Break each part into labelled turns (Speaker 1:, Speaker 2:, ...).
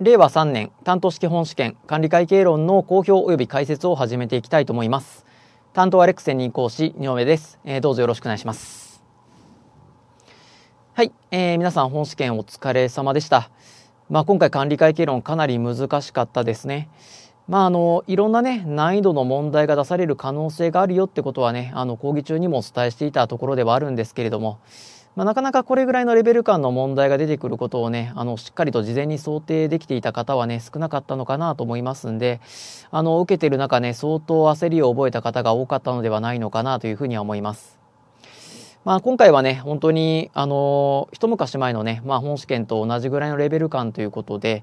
Speaker 1: 令和3年担当式本試験管理会計論の公表及び解説を始めていきたいと思います。担当アレックス専任講師、井目です、えー、どうぞよろしくお願いします。はい、えー、皆さん本試験お疲れ様でした。まあ、今回管理会計論かなり難しかったですね。まあ、あのいろんな、ね、難易度の問題が出される可能性があるよってことはねあの講義中にもお伝えしていたところではあるんですけれども、まあ、なかなかこれぐらいのレベル感の問題が出てくることをね、あの、しっかりと事前に想定できていた方はね、少なかったのかなと思いますんで、あの、受けてる中ね、相当焦りを覚えた方が多かったのではないのかなというふうには思います。まあ、今回はね、本当に、あの、一昔前のね、まあ、本試験と同じぐらいのレベル感ということで、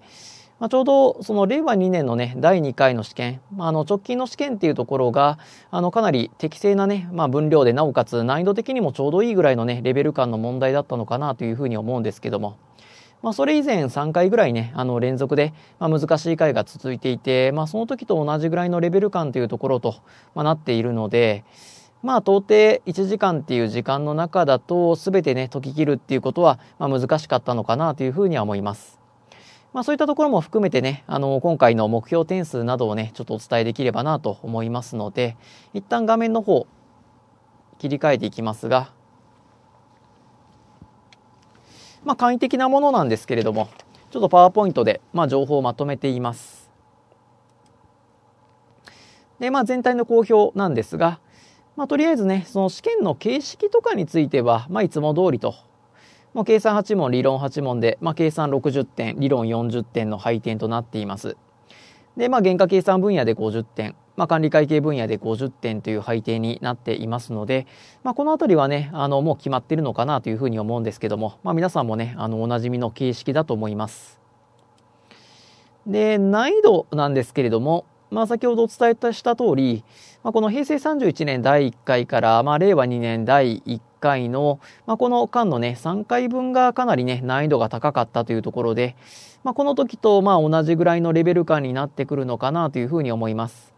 Speaker 1: まあ、ちょうどその令和2年のね第2回の試験、まあ、あの直近の試験っていうところがあのかなり適正なね、まあ、分量でなおかつ難易度的にもちょうどいいぐらいのねレベル感の問題だったのかなというふうに思うんですけども。まあ、それ以前3回ぐらいね、あの連続で、まあ、難しい回が続いていて、まあ、その時と同じぐらいのレベル感というところと、まあ、なっているので、まあ、到底1時間っていう時間の中だと、全てね、解き切るっていうことは、まあ、難しかったのかなというふうには思います。まあ、そういったところも含めてね、あの、今回の目標点数などをね、ちょっとお伝えできればなと思いますので、一旦画面の方、切り替えていきますが、まあ、簡易的なものなんですけれども、ちょっとパワーポイントで、まあ、情報をまとめています。で、まあ、全体の公表なんですが、まあ、とりあえずね、その試験の形式とかについては、まあ、いつも通りと計算8問、理論8問で、まあ、計算60点、理論40点の配点となっています。で、まあ、原価計算分野で50点、まあ、管理会計分野で50点という配点になっていますので、まあ、この辺りはね、あの、もう決まってるのかなというふうに思うんですけども、まあ、皆さんもね、あの、おなじみの形式だと思います。で、難易度なんですけれども、まあ、先ほどお伝えした通り、まあ、この平成31年第1回から、まあ、令和2年第1回の、まあ、この間のね、3回分がかなりね、難易度が高かったというところで、まあ、この時とまあ同じぐらいのレベル感になってくるのかなというふうに思います。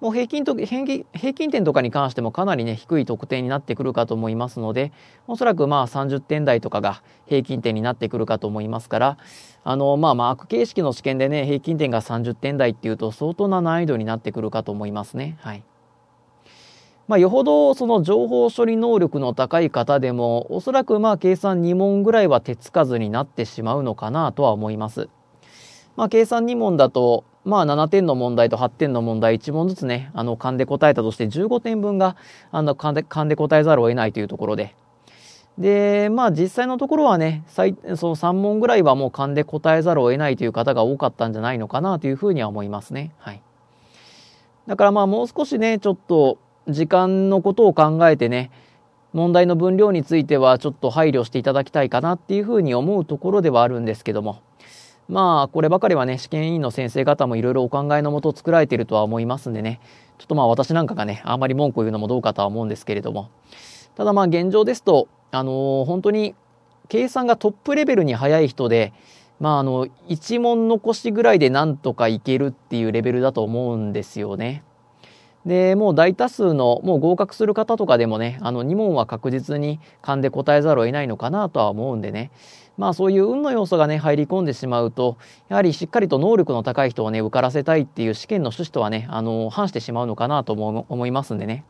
Speaker 1: もう平均と平均点とかに関してもかなりね、低い得点になってくるかと思いますので、おそらくまあ30点台とかが平均点になってくるかと思いますから、あの、まあマーク形式の試験でね、平均点が30点台っていうと相当な難易度になってくるかと思いますね。はい。まあ、よほどその情報処理能力の高い方でもおそらくまあ計算2問ぐらいは手つかずになってしまうのかなとは思います。まあ、計算2問だとまあ7点の問題と8点の問題1問ずつねあの勘で答えたとして15点分があの勘で勘で答えざるを得ないというところで。でまあ実際のところはねその3問ぐらいはもう勘で答えざるを得ないという方が多かったんじゃないのかなというふうには思いますね。はい、だからまあもう少しねちょっと時間のことを考えてね問題の分量についてはちょっと配慮していただきたいかなっていうふうに思うところではあるんですけどもまあこればかりはね試験委員の先生方もいろいろお考えのもと作られているとは思いますんでねちょっとまあ私なんかがねあんまり文句を言うのもどうかとは思うんですけれどもただまあ現状ですとあのー、本当に計算がトップレベルに速い人でまああの1問残しぐらいでなんとかいけるっていうレベルだと思うんですよね。でもう大多数のもう合格する方とかでもねあの2問は確実に勘で答えざるを得ないのかなとは思うんでねまあそういう運の要素がね入り込んでしまうとやはりしっかりと能力の高い人をね受からせたいっていう試験の趣旨とはねあの反してしまうのかなとも思いますんでね、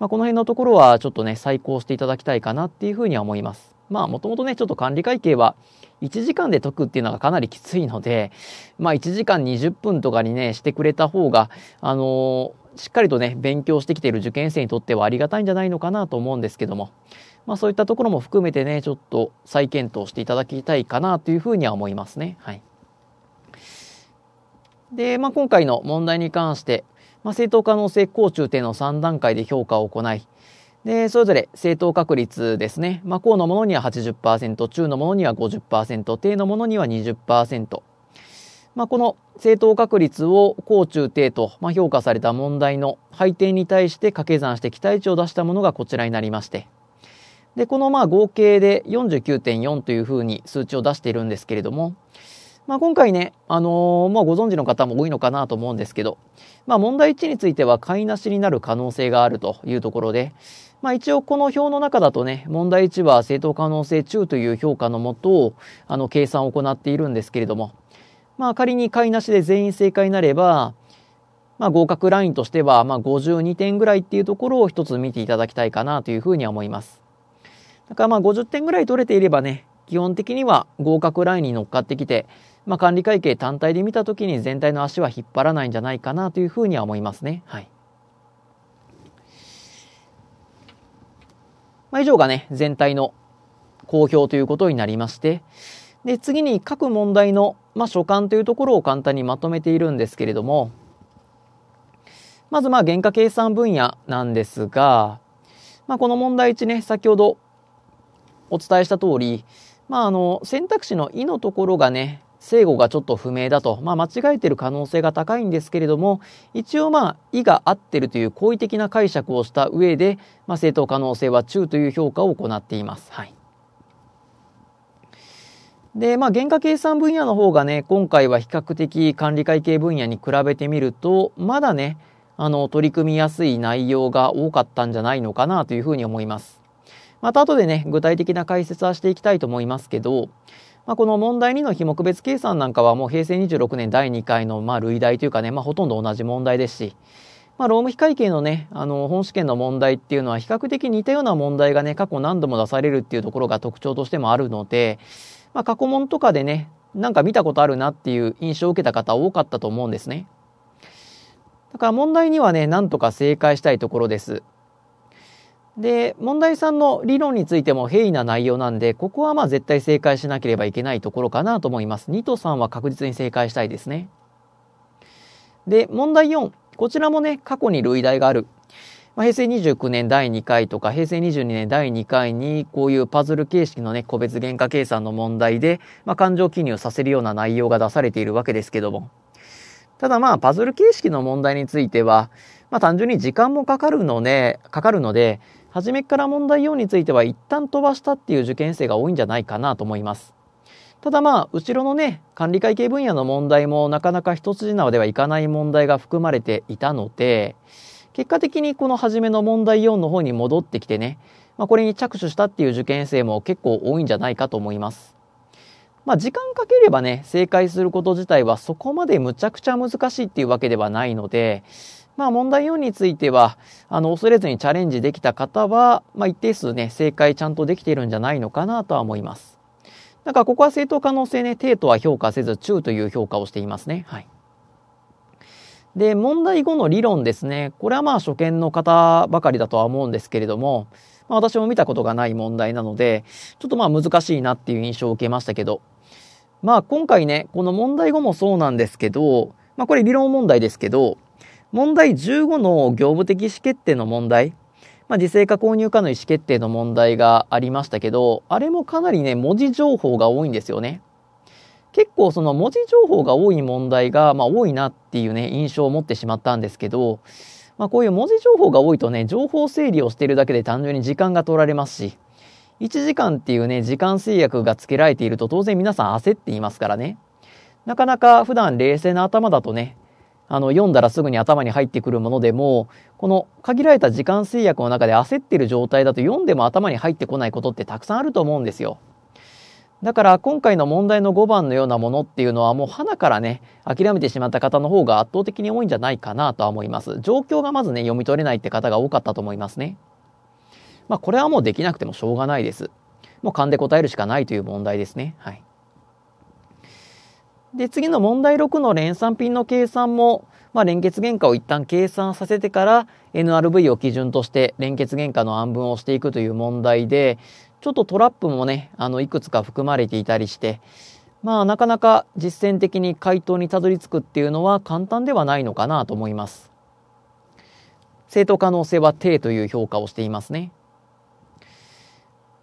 Speaker 1: まあ、この辺のところはちょっとね再考していただきたいかなっていうふうには思います。まあもともとねちょっと管理会計は1時間で解くっていうのがかなりきついのでまあ1時間20分とかにねしてくれた方があのーしっかりとね、勉強してきている受験生にとってはありがたいんじゃないのかなと思うんですけども、まあそういったところも含めてね、ちょっと再検討していただきたいかなというふうには思いますね。はい。で、まあ今回の問題に関して、まあ、正当可能性高中定の3段階で評価を行い、で、それぞれ正当確率ですね。まあ、高のものには80%、中のものには50%、低のものには20%。まあ、この正当確率を高中低と、ま評価された問題の配点に対して掛け算して期待値を出したものがこちらになりまして、で、このまあ合計で49.4というふうに数値を出しているんですけれども、まあ、今回ね、あのー、まあ、ご存知の方も多いのかなと思うんですけど、まあ、問題1については買いなしになる可能性があるというところで、まあ、一応この表の中だとね、問題1は正当可能性中という評価のもと、あの、計算を行っているんですけれども、まあ、仮に買いなしで全員正解になれば、まあ、合格ラインとしては、まあ、52点ぐらいっていうところを一つ見ていただきたいかなというふうに思います。だからまあ50点ぐらい取れていればね、基本的には合格ラインに乗っかってきて、まあ、管理会計単体で見たときに全体の足は引っ張らないんじゃないかなというふうには思いますね。はい。まあ、以上がね、全体の公表ということになりまして、で次に各問題の、まあ、所感というところを簡単にまとめているんですけれどもまずまあ原価計算分野なんですが、まあ、この問題1ね先ほどお伝えした通り、まあ、あの選択肢の「い」のところがね正誤がちょっと不明だと、まあ、間違えてる可能性が高いんですけれども一応まあ「い」が合ってるという好意的な解釈をした上で、まあ、正当可能性は中という評価を行っています。はいで、まあ、原価計算分野の方がね、今回は比較的管理会計分野に比べてみると、まだね、あの、取り組みやすい内容が多かったんじゃないのかなというふうに思います。また後でね、具体的な解説はしていきたいと思いますけど、まあ、この問題2の非目別計算なんかはもう平成26年第2回の、まあ、類題というかね、まあ、ほとんど同じ問題ですし、まあ、労務費会計のね、あの、本試験の問題っていうのは比較的似たような問題がね、過去何度も出されるっていうところが特徴としてもあるので、まあ、過去問とかでね、なんか見たことあるなっていう印象を受けた方多かったと思うんですね。だから問題にはね、なんとか正解したいところです。で、問題んの理論についても平易な内容なんで、ここはまあ絶対正解しなければいけないところかなと思います。2と3は確実に正解したいですね。で、問題4。こちらもね、過去に類題があるまあ、平成29年第2回とか、平成22年第2回に、こういうパズル形式のね、個別原価計算の問題で、まあ、感情記入させるような内容が出されているわけですけども。ただまあ、パズル形式の問題については、まあ、単純に時間もかかるので、かかるので、初めから問題用については一旦飛ばしたっていう受験生が多いんじゃないかなと思います。ただまあ、後ろのね、管理会計分野の問題もなかなか一筋縄ではいかない問題が含まれていたので、結果的にこの初めの問題4の方に戻ってきてね、まあ、これに着手したっていう受験生も結構多いんじゃないかと思います。まあ、時間かければね、正解すること自体はそこまでむちゃくちゃ難しいっていうわけではないので、まあ、問題4については、あの、恐れずにチャレンジできた方は、まあ、一定数ね、正解ちゃんとできているんじゃないのかなとは思います。だからここは正当可能性ね、低とは評価せず中という評価をしていますね。はい。で、問題後の理論ですね。これはまあ初見の方ばかりだとは思うんですけれども、まあ、私も見たことがない問題なので、ちょっとまあ難しいなっていう印象を受けましたけど、まあ今回ね、この問題後もそうなんですけど、まあこれ理論問題ですけど、問題15の業務的意思決定の問題、まあ、自制か購入かの意思決定の問題がありましたけど、あれもかなりね、文字情報が多いんですよね。結構その文字情報が多い問題が、まあ、多いなっていうね印象を持ってしまったんですけど、まあ、こういう文字情報が多いとね情報整理をしているだけで単純に時間が取られますし1時間っていうね時間制約がつけられていると当然皆さん焦っていますからねなかなか普段冷静な頭だとねあの読んだらすぐに頭に入ってくるものでもこの限られた時間制約の中で焦ってる状態だと読んでも頭に入ってこないことってたくさんあると思うんですよ。だから今回の問題の5番のようなものっていうのはもう花からね諦めてしまった方の方が圧倒的に多いんじゃないかなとは思います状況がまずね読み取れないって方が多かったと思いますねまあこれはもうできなくてもしょうがないですもう勘で答えるしかないという問題ですねはいで次の問題6の連産品の計算も、まあ、連結原価を一旦計算させてから NRV を基準として連結原価の暗分をしていくという問題で、ちょっとトラップもね、あの、いくつか含まれていたりして、まあ、なかなか実践的に回答にたどり着くっていうのは簡単ではないのかなと思います。正当可能性は低という評価をしていますね。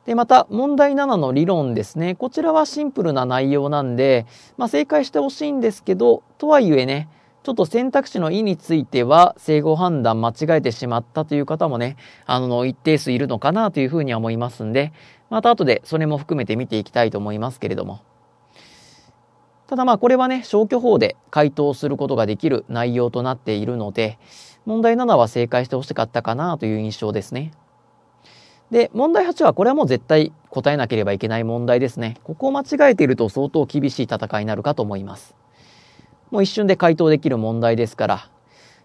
Speaker 1: で、また、問題7の理論ですね。こちらはシンプルな内容なんで、まあ、正解してほしいんですけど、とはいえね、ちょっと選択肢の意については、整合判断間違えてしまったという方もね、あの、一定数いるのかなというふうには思いますんで、また後でそれも含めて見ていきたいと思いますけれども。ただまあこれはね、消去法で回答することができる内容となっているので、問題7は正解してほしかったかなという印象ですね。で、問題8はこれはもう絶対答えなければいけない問題ですね。ここを間違えていると相当厳しい戦いになるかと思います。もう一瞬で回答できる問題ですから、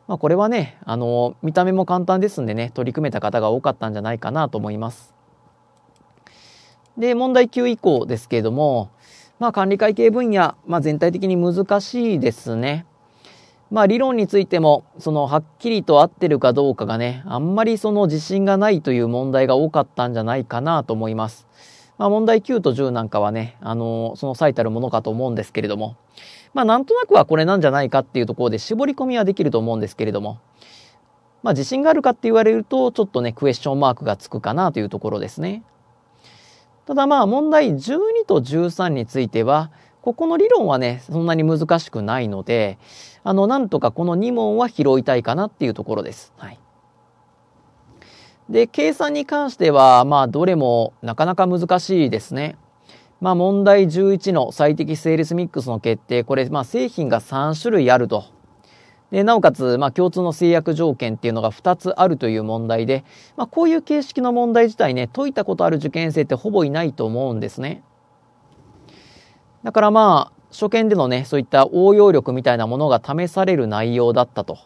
Speaker 1: まあ、これはねあの見た目も簡単ですんでね取り組めた方が多かったんじゃないかなと思います。で問題9以降ですけれども、まあ、管理会計分野、まあ、全体的に難しいですね。まあ、理論についてもそのはっきりと合ってるかどうかがねあんまりその自信がないという問題が多かったんじゃないかなと思います。まあ、問題9と10なんかはね、あのその最たるものかと思うんですけれども、まあ、なんとなくはこれなんじゃないかっていうところで絞り込みはできると思うんですけれども、まあ、自信があるかって言われると、ちょっとね、クエスチョンマークがつくかなというところですね。ただまあ、問題12と13については、ここの理論はね、そんなに難しくないので、あの、なんとかこの2問は拾いたいかなっていうところです。はい。で、計算に関しては、まあ、どれもなかなか難しいですね。まあ、問題11の最適セールスミックスの決定、これ、まあ、製品が3種類あると。でなおかつ、まあ、共通の制約条件っていうのが2つあるという問題で、まあ、こういう形式の問題自体ね、解いたことある受験生ってほぼいないと思うんですね。だからまあ、初見でのね、そういった応用力みたいなものが試される内容だったと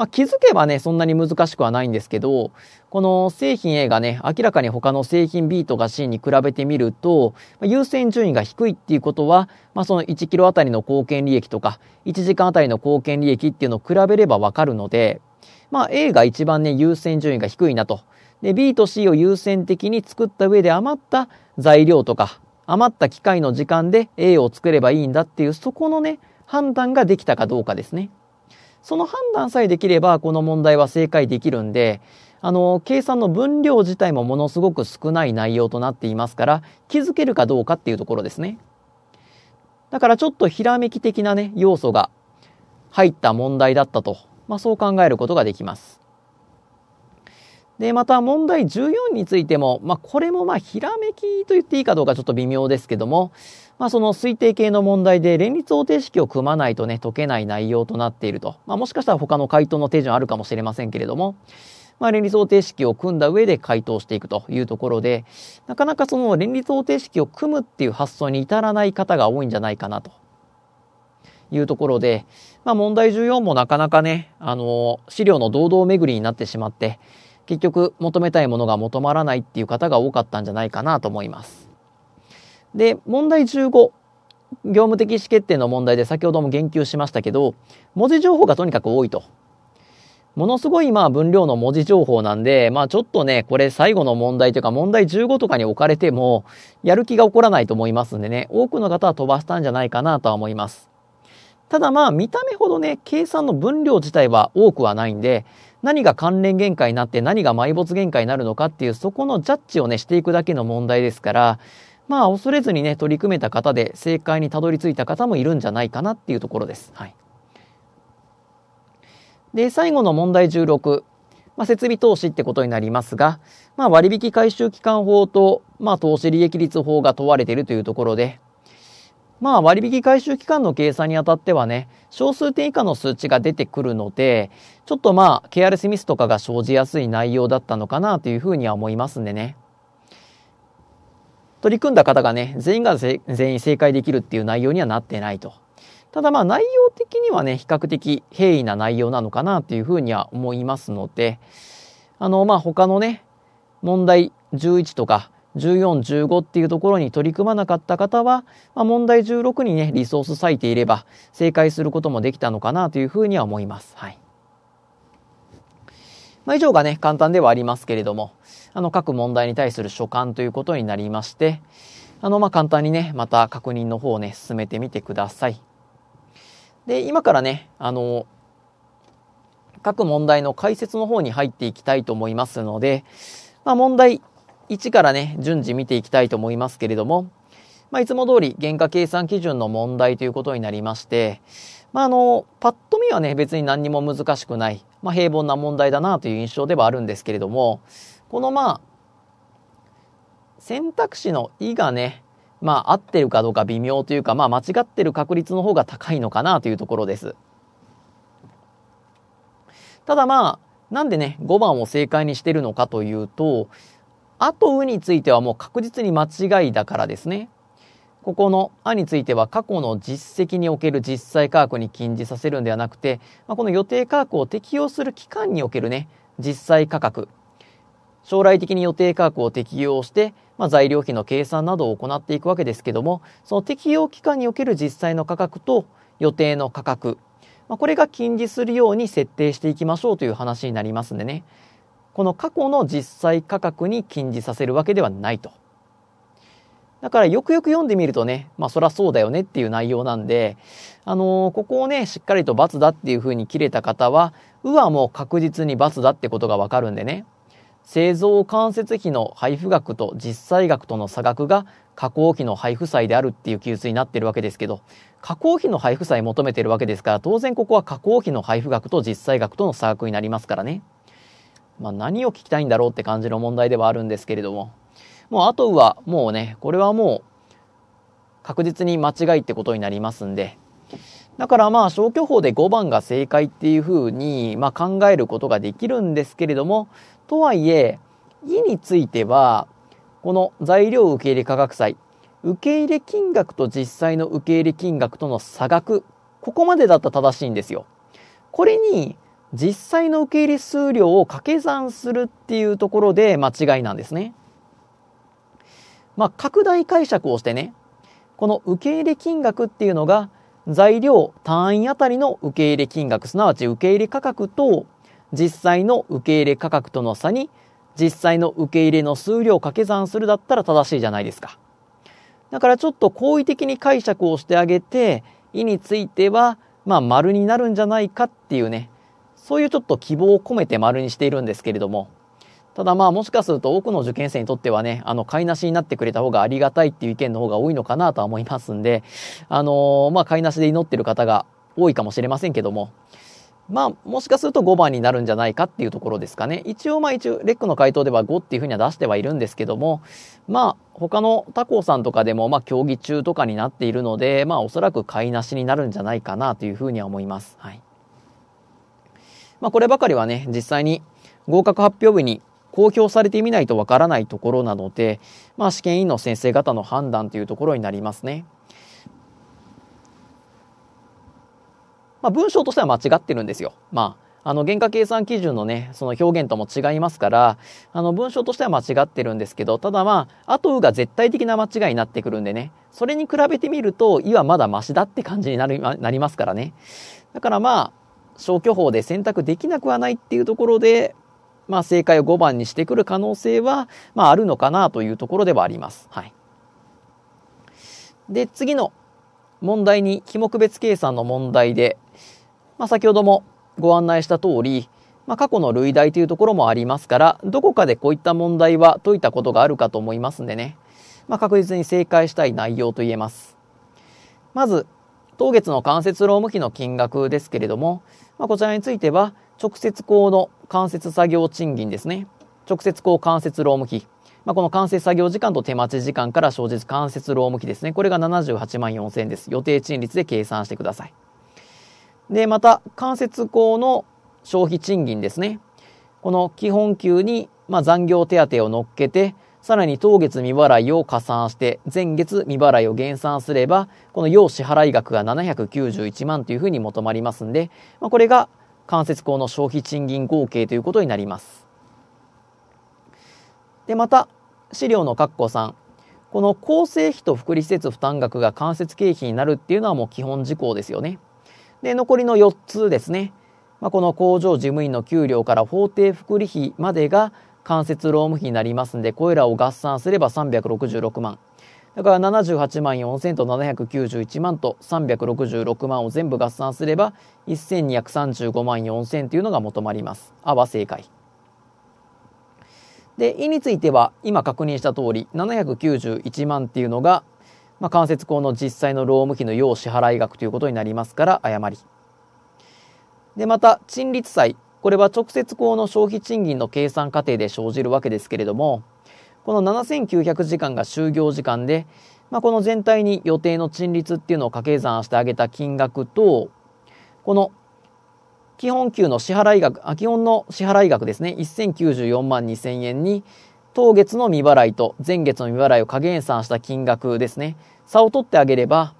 Speaker 1: まあ、気づけばね、そんなに難しくはないんですけど、この製品 A がね、明らかに他の製品 B とか C に比べてみると、まあ、優先順位が低いっていうことは、まあ、その1キロあたりの貢献利益とか、1時間あたりの貢献利益っていうのを比べればわかるので、まあ、A が一番ね、優先順位が低いなと。で、B と C を優先的に作った上で余った材料とか、余った機械の時間で A を作ればいいんだっていう、そこのね、判断ができたかどうかですね。その判断さえできればこの問題は正解できるんであの計算の分量自体もものすごく少ない内容となっていますから気づけるかどうかっていうところですね。だからちょっとひらめき的なね要素が入った問題だったと、まあ、そう考えることができます。でまた問題14についても、まあ、これもまあひらめきと言っていいかどうかちょっと微妙ですけどもまあ、その推定系の問題で連立方程式を組まないとね解けない内容となっていると、まあ、もしかしたら他の回答の手順あるかもしれませんけれども、まあ、連立方程式を組んだ上で回答していくというところでなかなかその連立方程式を組むっていう発想に至らない方が多いんじゃないかなというところで、まあ、問題14もなかなかねあの資料の堂々巡りになってしまって結局求めたいものが求まらないっていう方が多かったんじゃないかなと思います。で、問題15。業務的意思決定の問題で先ほども言及しましたけど、文字情報がとにかく多いと。ものすごいまあ分量の文字情報なんで、まあちょっとね、これ最後の問題というか問題15とかに置かれても、やる気が起こらないと思いますんでね、多くの方は飛ばしたんじゃないかなとは思います。ただまあ見た目ほどね、計算の分量自体は多くはないんで、何が関連限界になって何が埋没限界になるのかっていうそこのジャッジをねしていくだけの問題ですからまあ、恐れずにね、取り組めた方で、正解にたどり着いた方もいるんじゃないかなっていうところです。はい。で、最後の問題16。まあ、設備投資ってことになりますが、まあ、割引回収期間法と、まあ、投資利益率法が問われているというところで、まあ、割引回収期間の計算にあたってはね、小数点以下の数値が出てくるので、ちょっとまあ、ケアレスミスとかが生じやすい内容だったのかなというふうには思いますんでね。取り組んだ方がね、全員が全員正解できるっていう内容にはなってないと。ただまあ内容的にはね、比較的平易な内容なのかなというふうには思いますので、あのまあ他のね、問題11とか14、15っていうところに取り組まなかった方は、まあ、問題16にね、リソース割いていれば正解することもできたのかなというふうには思います。はい。まあ、以上がね、簡単ではありますけれども、あの、各問題に対する所感ということになりまして、あの、ま簡単にね、また確認の方をね、進めてみてください。で、今からね、あの、各問題の解説の方に入っていきたいと思いますので、まあ、問題1からね、順次見ていきたいと思いますけれども、まあ、いつも通り原価計算基準の問題ということになりまして、まあ、あの、パッと見はね、別に何にも難しくない。まあ、平凡な問題だなという印象ではあるんですけれどもこのまあ選択肢の「い」がねまあ合ってるかどうか微妙というか、まあ、間違ってる確率の方が高いのかなというところです。ただまあなんでね5番を正解にしてるのかというと「あと」「う」についてはもう確実に間違いだからですね。ここの「案については過去の実績における実際価格に禁じさせるんではなくて、まあ、この予定価格を適用する期間におけるね実際価格将来的に予定価格を適用して、まあ、材料費の計算などを行っていくわけですけどもその適用期間における実際の価格と予定の価格、まあ、これが禁じするように設定していきましょうという話になりますんでねこの過去の実際価格に禁じさせるわけではないと。だからよくよく読んでみるとね、まあそらそうだよねっていう内容なんで、あのー、ここをね、しっかりと罰だっていうふうに切れた方は、うはもう確実に罰だってことがわかるんでね、製造間接費の配布額と実際額との差額が加工費の配布債であるっていう記述になってるわけですけど、加工費の配布債求めてるわけですから、当然ここは加工費の配布額と実際額との差額になりますからね。まあ何を聞きたいんだろうって感じの問題ではあるんですけれども。もうあとはもうね、これはもう確実に間違いってことになりますんで、だからまあ消去法で5番が正解っていうふうにま考えることができるんですけれども、とはいえ、意については、この材料受入価格債、受入金額と実際の受入金額との差額、ここまでだったら正しいんですよ。これに実際の受入数量を掛け算するっていうところで間違いなんですね。まあ、拡大解釈をしてねこの受け入れ金額っていうのが材料単位あたりの受け入れ金額すなわち受け入れ価格と実際の受け入れ価格との差に実際の受け入れの数量を掛け算するだったら正しいじゃないですか。だからちょっと好意的に解釈をしてあげて、意については、まあ、丸になるんじゃないかっていうね、そういうちょっと希望を込めて丸にしているんですけれども、ただまあもしかすると多くの受験生にとってはね、あの、買いなしになってくれた方がありがたいっていう意見の方が多いのかなとは思いますんで、あのー、まあ買いなしで祈ってる方が多いかもしれませんけども、まあもしかすると5番になるんじゃないかっていうところですかね。一応まあ一応、レックの回答では5っていうふうには出してはいるんですけども、まあ他の他校さんとかでもまあ競技中とかになっているので、まあおそらく買いなしになるんじゃないかなというふうには思います。はい。まあこればかりはね、実際に合格発表日に公表されてみないとわからないところなので、まあ、試験委員の先生方の判断というところになりますね。まあ、文章としては間違ってるんですよ。まああの原価計算基準のねその表現とも違いますからあの文章としては間違ってるんですけどただまあ「あとう」が絶対的な間違いになってくるんでねそれに比べてみると「い」はまだましだって感じになりなりますからねだからまあ消去法で選択できなくはないっていうところでまあ、正解を5番にしてくる可能性は、まあ、あるのかなというところではあります。はい、で次の問題に記目別計算の問題で、まあ、先ほどもご案内した通り、まあ、過去の類題というところもありますからどこかでこういった問題は解いたことがあるかと思いますんでね、まあ、確実に正解したい内容と言えます。まず当月の間接労務費の金額ですけれども、まあ、こちらについては直接工の間接作業賃金ですね。直接工間接労務費。まあ、この間接作業時間と手待ち時間から生じる間接労務費ですね。これが78万4000円です。予定賃率で計算してください。で、また、間接工の消費賃金ですね。この基本給に、まあ、残業手当を乗っけて、さらに当月未払いを加算して、前月未払いを減算すれば、この要支払い額が791万というふうに求まりますんで、まあ、これが間接項の消費賃金合計ということになります。で、また、資料の括弧3。この構成費と福利施設負担額が間接経費になるっていうのはもう基本事項ですよね。で、残りの4つですね。まあ、この工場事務員の給料から法定福利費までが間接労務費になりますんで、これらを合算すれば366万。だから78万4000と791万と366万を全部合算すれば1235万4000というのが求まります。あは正解。で、いについては今確認した通り791万っていうのが、まあ、関節工の実際の労務費の要支払額ということになりますから誤り。で、また、陳率債。これは直接工の消費賃金の計算過程で生じるわけですけれども、この7900時間が就業時間で、まあ、この全体に予定の賃率っていうのを掛け算してあげた金額と、この基本給の支払額、あ基本の支払額ですね、1094万2000円に、当月の未払いと前月の未払いを加減算した金額ですね、差を取ってあげれば、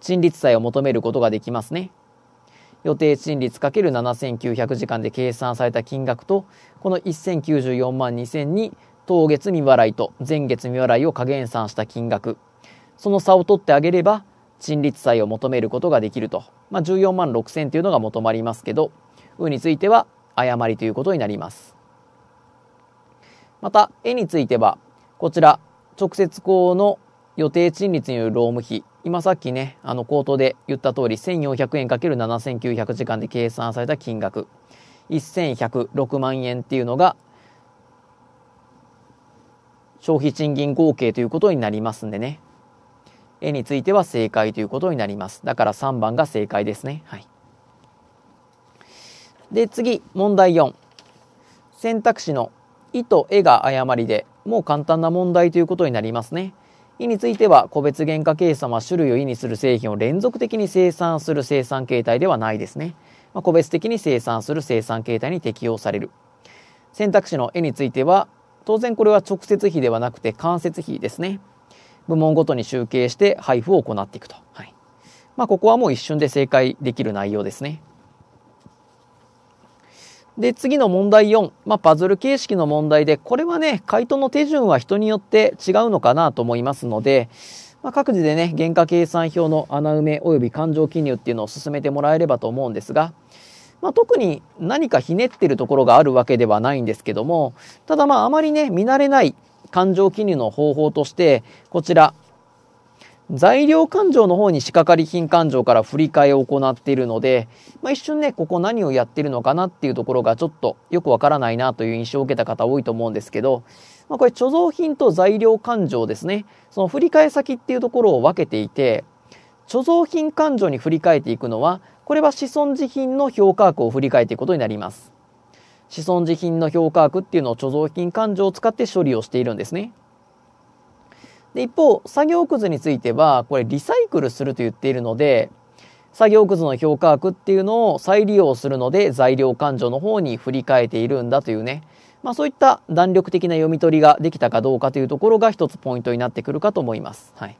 Speaker 1: 賃率債を求めることができますね。予定賃率る7 9 0 0時間で計算された金額と、この1094万2000に当月未払いと前月未払いを加減算した金額その差を取ってあげれば賃立債を求めることができると、まあ、14万6000というのが求まりますけど「う」については誤りということになりますまた「絵についてはこちら直接項の予定賃率による労務費今さっきねあの口頭で言った通り1400円 ×7900 時間で計算された金額1106万円っていうのが「消費賃金合計ということになりますんでね。絵については正解ということになります。だから3番が正解ですね。はい。で、次、問題4。選択肢の「い」と「え」が誤りで、もう簡単な問題ということになりますね。意については個別原価計算は種類を意にする製品を連続的に生産する生産形態ではないですね。まあ、個別的に生産する生産形態に適用される。選択肢の絵については当然これは直接費ではなくて間接費ですね。部門ごとに集計して配布を行っていくと。はい。まあ、ここはもう一瞬で正解できる内容ですね。で、次の問題4。まあ、パズル形式の問題で、これはね、回答の手順は人によって違うのかなと思いますので、まあ、各自でね、原価計算表の穴埋め及び勘定記入っていうのを進めてもらえればと思うんですが、まあ、特に何かひねってるところがあるわけではないんですけども、ただまああまりね、見慣れない感情記入の方法として、こちら、材料勘定の方に仕掛かり品勘定から振り替えを行っているので、まあ、一瞬ね、ここ何をやってるのかなっていうところがちょっとよくわからないなという印象を受けた方多いと思うんですけど、まあ、これ貯蔵品と材料勘定ですね、その振り替え先っていうところを分けていて、貯蔵品勘定に振り替えていくのはこれは子孫自品の評価額を振り返っていくことになります。子孫自品の評価額っていうのを貯蔵金勘定を使って処理をしているんですね。で一方、作業くずについては、これリサイクルすると言っているので、作業くずの評価額っていうのを再利用するので材料勘定の方に振り替えているんだというね、まあ、そういった弾力的な読み取りができたかどうかというところが一つポイントになってくるかと思います。はい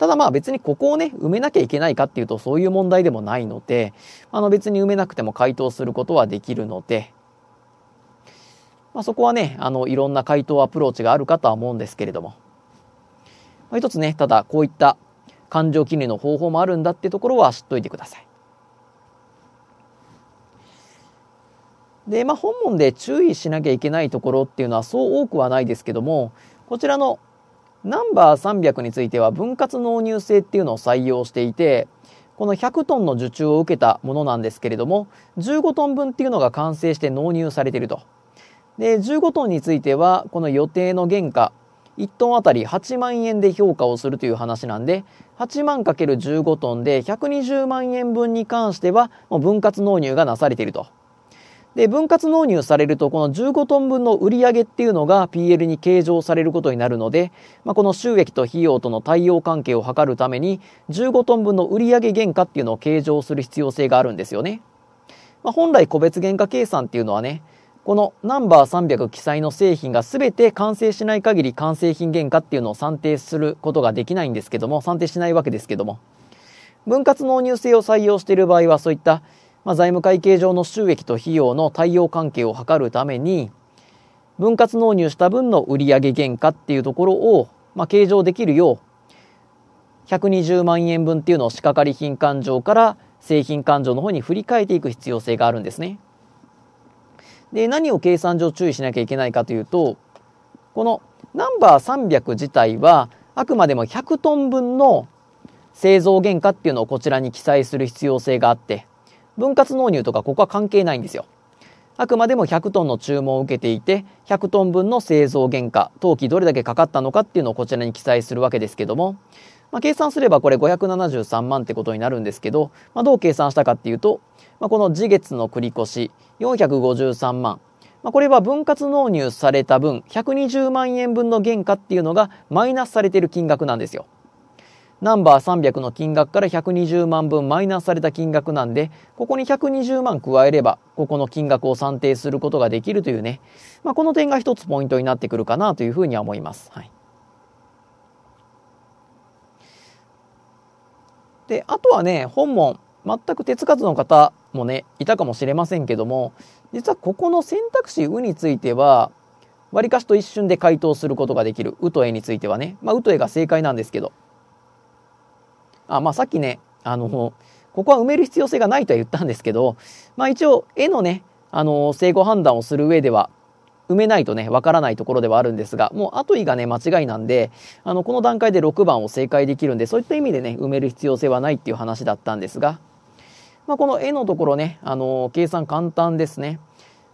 Speaker 1: ただまあ別にここをね、埋めなきゃいけないかっていうとそういう問題でもないので、あの別に埋めなくても回答することはできるので、まあ、そこはね、あの、いろんな回答アプローチがあるかとは思うんですけれども。まあ、一つね、ただこういった感情記入の方法もあるんだってところは知っといてください。で、まあ、本文で注意しなきゃいけないところっていうのはそう多くはないですけども、こちらのナンバー300については分割納入制っていうのを採用していて、この100トンの受注を受けたものなんですけれども、15トン分っていうのが完成して納入されていると。で、15トンについては、この予定の原価、1トンあたり8万円で評価をするという話なんで、8万 ×15 トンで120万円分に関しては、分割納入がなされていると。で、分割納入されると、この15トン分の売り上げっていうのが PL に計上されることになるので、まあ、この収益と費用との対応関係を図るために、15トン分の売上原価っていうのを計上する必要性があるんですよね。まあ、本来個別原価計算っていうのはね、このナンバー300記載の製品が全て完成しない限り完成品原価っていうのを算定することができないんですけども、算定しないわけですけども、分割納入制を採用している場合はそういったまあ、財務会計上の収益と費用の対応関係を図るために分割納入した分の売上原価っていうところを、まあ、計上できるよう120万円分っていうのを仕掛かり品勘定から製品勘定の方に振り替えていく必要性があるんですね。で何を計算上注意しなきゃいけないかというとこのナンバー300自体はあくまでも100トン分の製造原価っていうのをこちらに記載する必要性があって分割納入とかここは関係ないんですよ。あくまでも100トンの注文を受けていて、100トン分の製造原価、当期どれだけかかったのかっていうのをこちらに記載するわけですけども、まあ、計算すればこれ573万ってことになるんですけど、まあ、どう計算したかっていうと、まあ、この次月の繰越453万、まあ、これは分割納入された分、120万円分の原価っていうのがマイナスされている金額なんですよ。ナンバー300の金額から120万分マイナスされた金額なんで、ここに120万加えれば、ここの金額を算定することができるというね、まあ、この点が一つポイントになってくるかなというふうには思います。はい、で、あとはね、本門、全く手つかずの方もね、いたかもしれませんけども、実はここの選択肢うについては、わりかしと一瞬で回答することができる、うとえについてはね、まあ、うとえが正解なんですけど、あ、まあ、さっきね、あの、ここは埋める必要性がないとは言ったんですけど、まあ、一応、絵のね、あの、整合判断をする上では、埋めないとね、わからないところではあるんですが、もう後位がね、間違いなんで、あの、この段階で6番を正解できるんで、そういった意味でね、埋める必要性はないっていう話だったんですが、まあ、この絵のところね、あの、計算簡単ですね。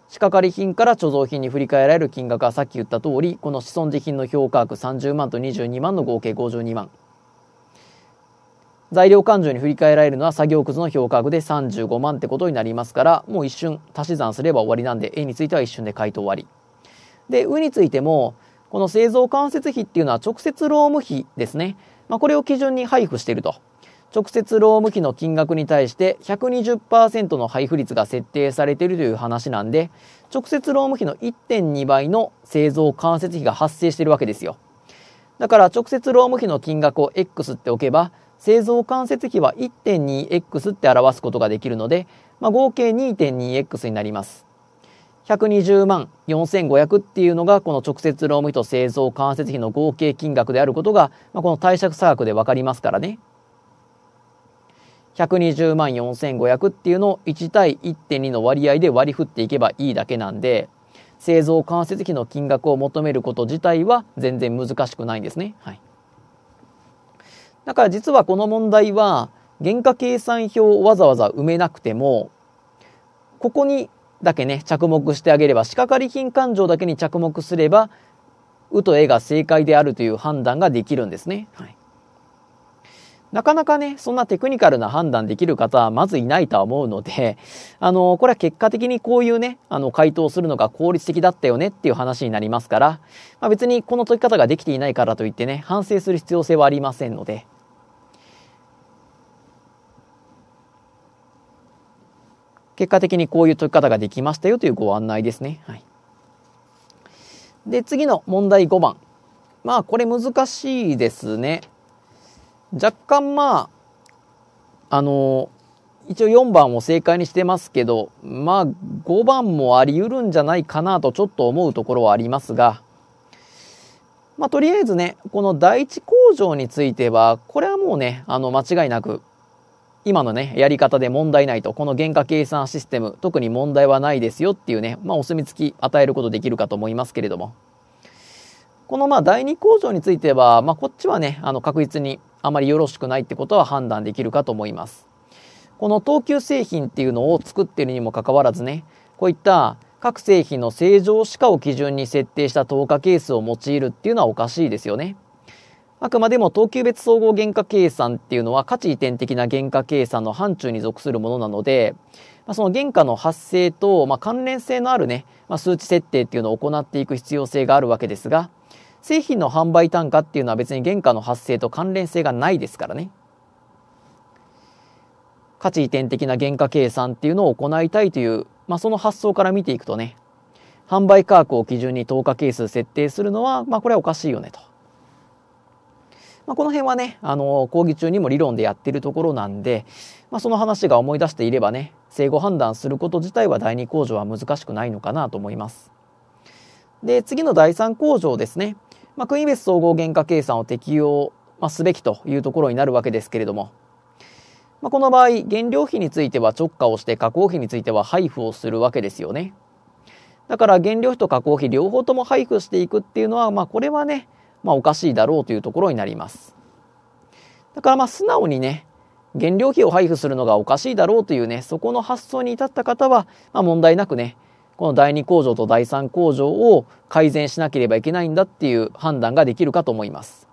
Speaker 1: 仕掛かり品から貯蔵品に振り替えられる金額はさっき言った通り、この子孫時品の評価額30万と22万の合計52万。材料勘定に振り替えられるのは作業くの評価額で35万ってことになりますからもう一瞬足し算すれば終わりなんで A については一瞬で回答終わりで「う」についてもこの製造間接費っていうのは直接労務費ですね、まあ、これを基準に配布していると直接労務費の金額に対して120%の配布率が設定されているという話なんで直接労務費の1.2倍の製造間接費が発生しているわけですよだから直接労務費の金額を X っておけば製造間接比は 1.2x って表すことができるので、まあ、合計 2.2x になります。120万4500っていうのがこの直接労務費と製造間接費の合計金額であることが、まあ、この貸借差額で分かりますからね。120万4500っていうのを1対1.2の割合で割り振っていけばいいだけなんで、製造間接費の金額を求めること自体は全然難しくないんですね。はい。だから実はこの問題は、原価計算表をわざわざ埋めなくても、ここにだけね、着目してあげれば、仕掛かり品勘定だけに着目すれば、うとえが正解であるという判断ができるんですね。はい、なかなかね、そんなテクニカルな判断できる方はまずいないとは思うので、あの、これは結果的にこういうね、あの、回答するのが効率的だったよねっていう話になりますから、まあ、別にこの解き方ができていないからといってね、反省する必要性はありませんので、結果的にこういう解き方ができましたよというご案内ですね。はい、で次の問題5番まあこれ難しいですね。若干まああの一応4番を正解にしてますけどまあ5番もあり得るんじゃないかなとちょっと思うところはありますが。まあ、とりあえずね、この第一工場については、これはもうね、あの、間違いなく今のね、やり方で問題ないと、この原価計算システム、特に問題はないですよっていうね、まあ、お墨付き与えることできるかと思いますけれども。このまあ第2工場については、まあ、こっちはね、あの確実にあまりよろしくないってことは判断できるかと思います。この等級製品っていうのを作ってるにもかかわらずね、こういった各製品の正常歯科を基準に設定した等価係数を用いるっていうのはおかしいですよね。あくまでも等級別総合原価計算っていうのは価値移転的な原価計算の範疇に属するものなので、まあ、その原価の発生と、まあ、関連性のあるね、まあ、数値設定っていうのを行っていく必要性があるわけですが、製品の販売単価っていうのは別に原価の発生と関連性がないですからね。価値移転的な原価計算っていうのを行いたいという、まあ、その発想から見ていくとね、販売価格を基準に等価係数設定するのは、まあ、これはおかしいよねと。まあ、この辺はね、あの、講義中にも理論でやってるところなんで、まあ、その話が思い出していればね、正誤判断すること自体は第2工場は難しくないのかなと思います。で、次の第3工場ですね。まあ、クインベス総合原価計算を適用、まあ、すべきというところになるわけですけれども、まあ、この場合、原料費については直下をして、加工費については配布をするわけですよね。だから原料費と加工費両方とも配布していくっていうのは、まあ、これはね、まあ、おかしいだろうというところになります。だからまあ素直にね、原料費を配布するのがおかしいだろうというね、そこの発想に至った方は、まあ、問題なくね、この第2工場と第3工場を改善しなければいけないんだっていう判断ができるかと思います。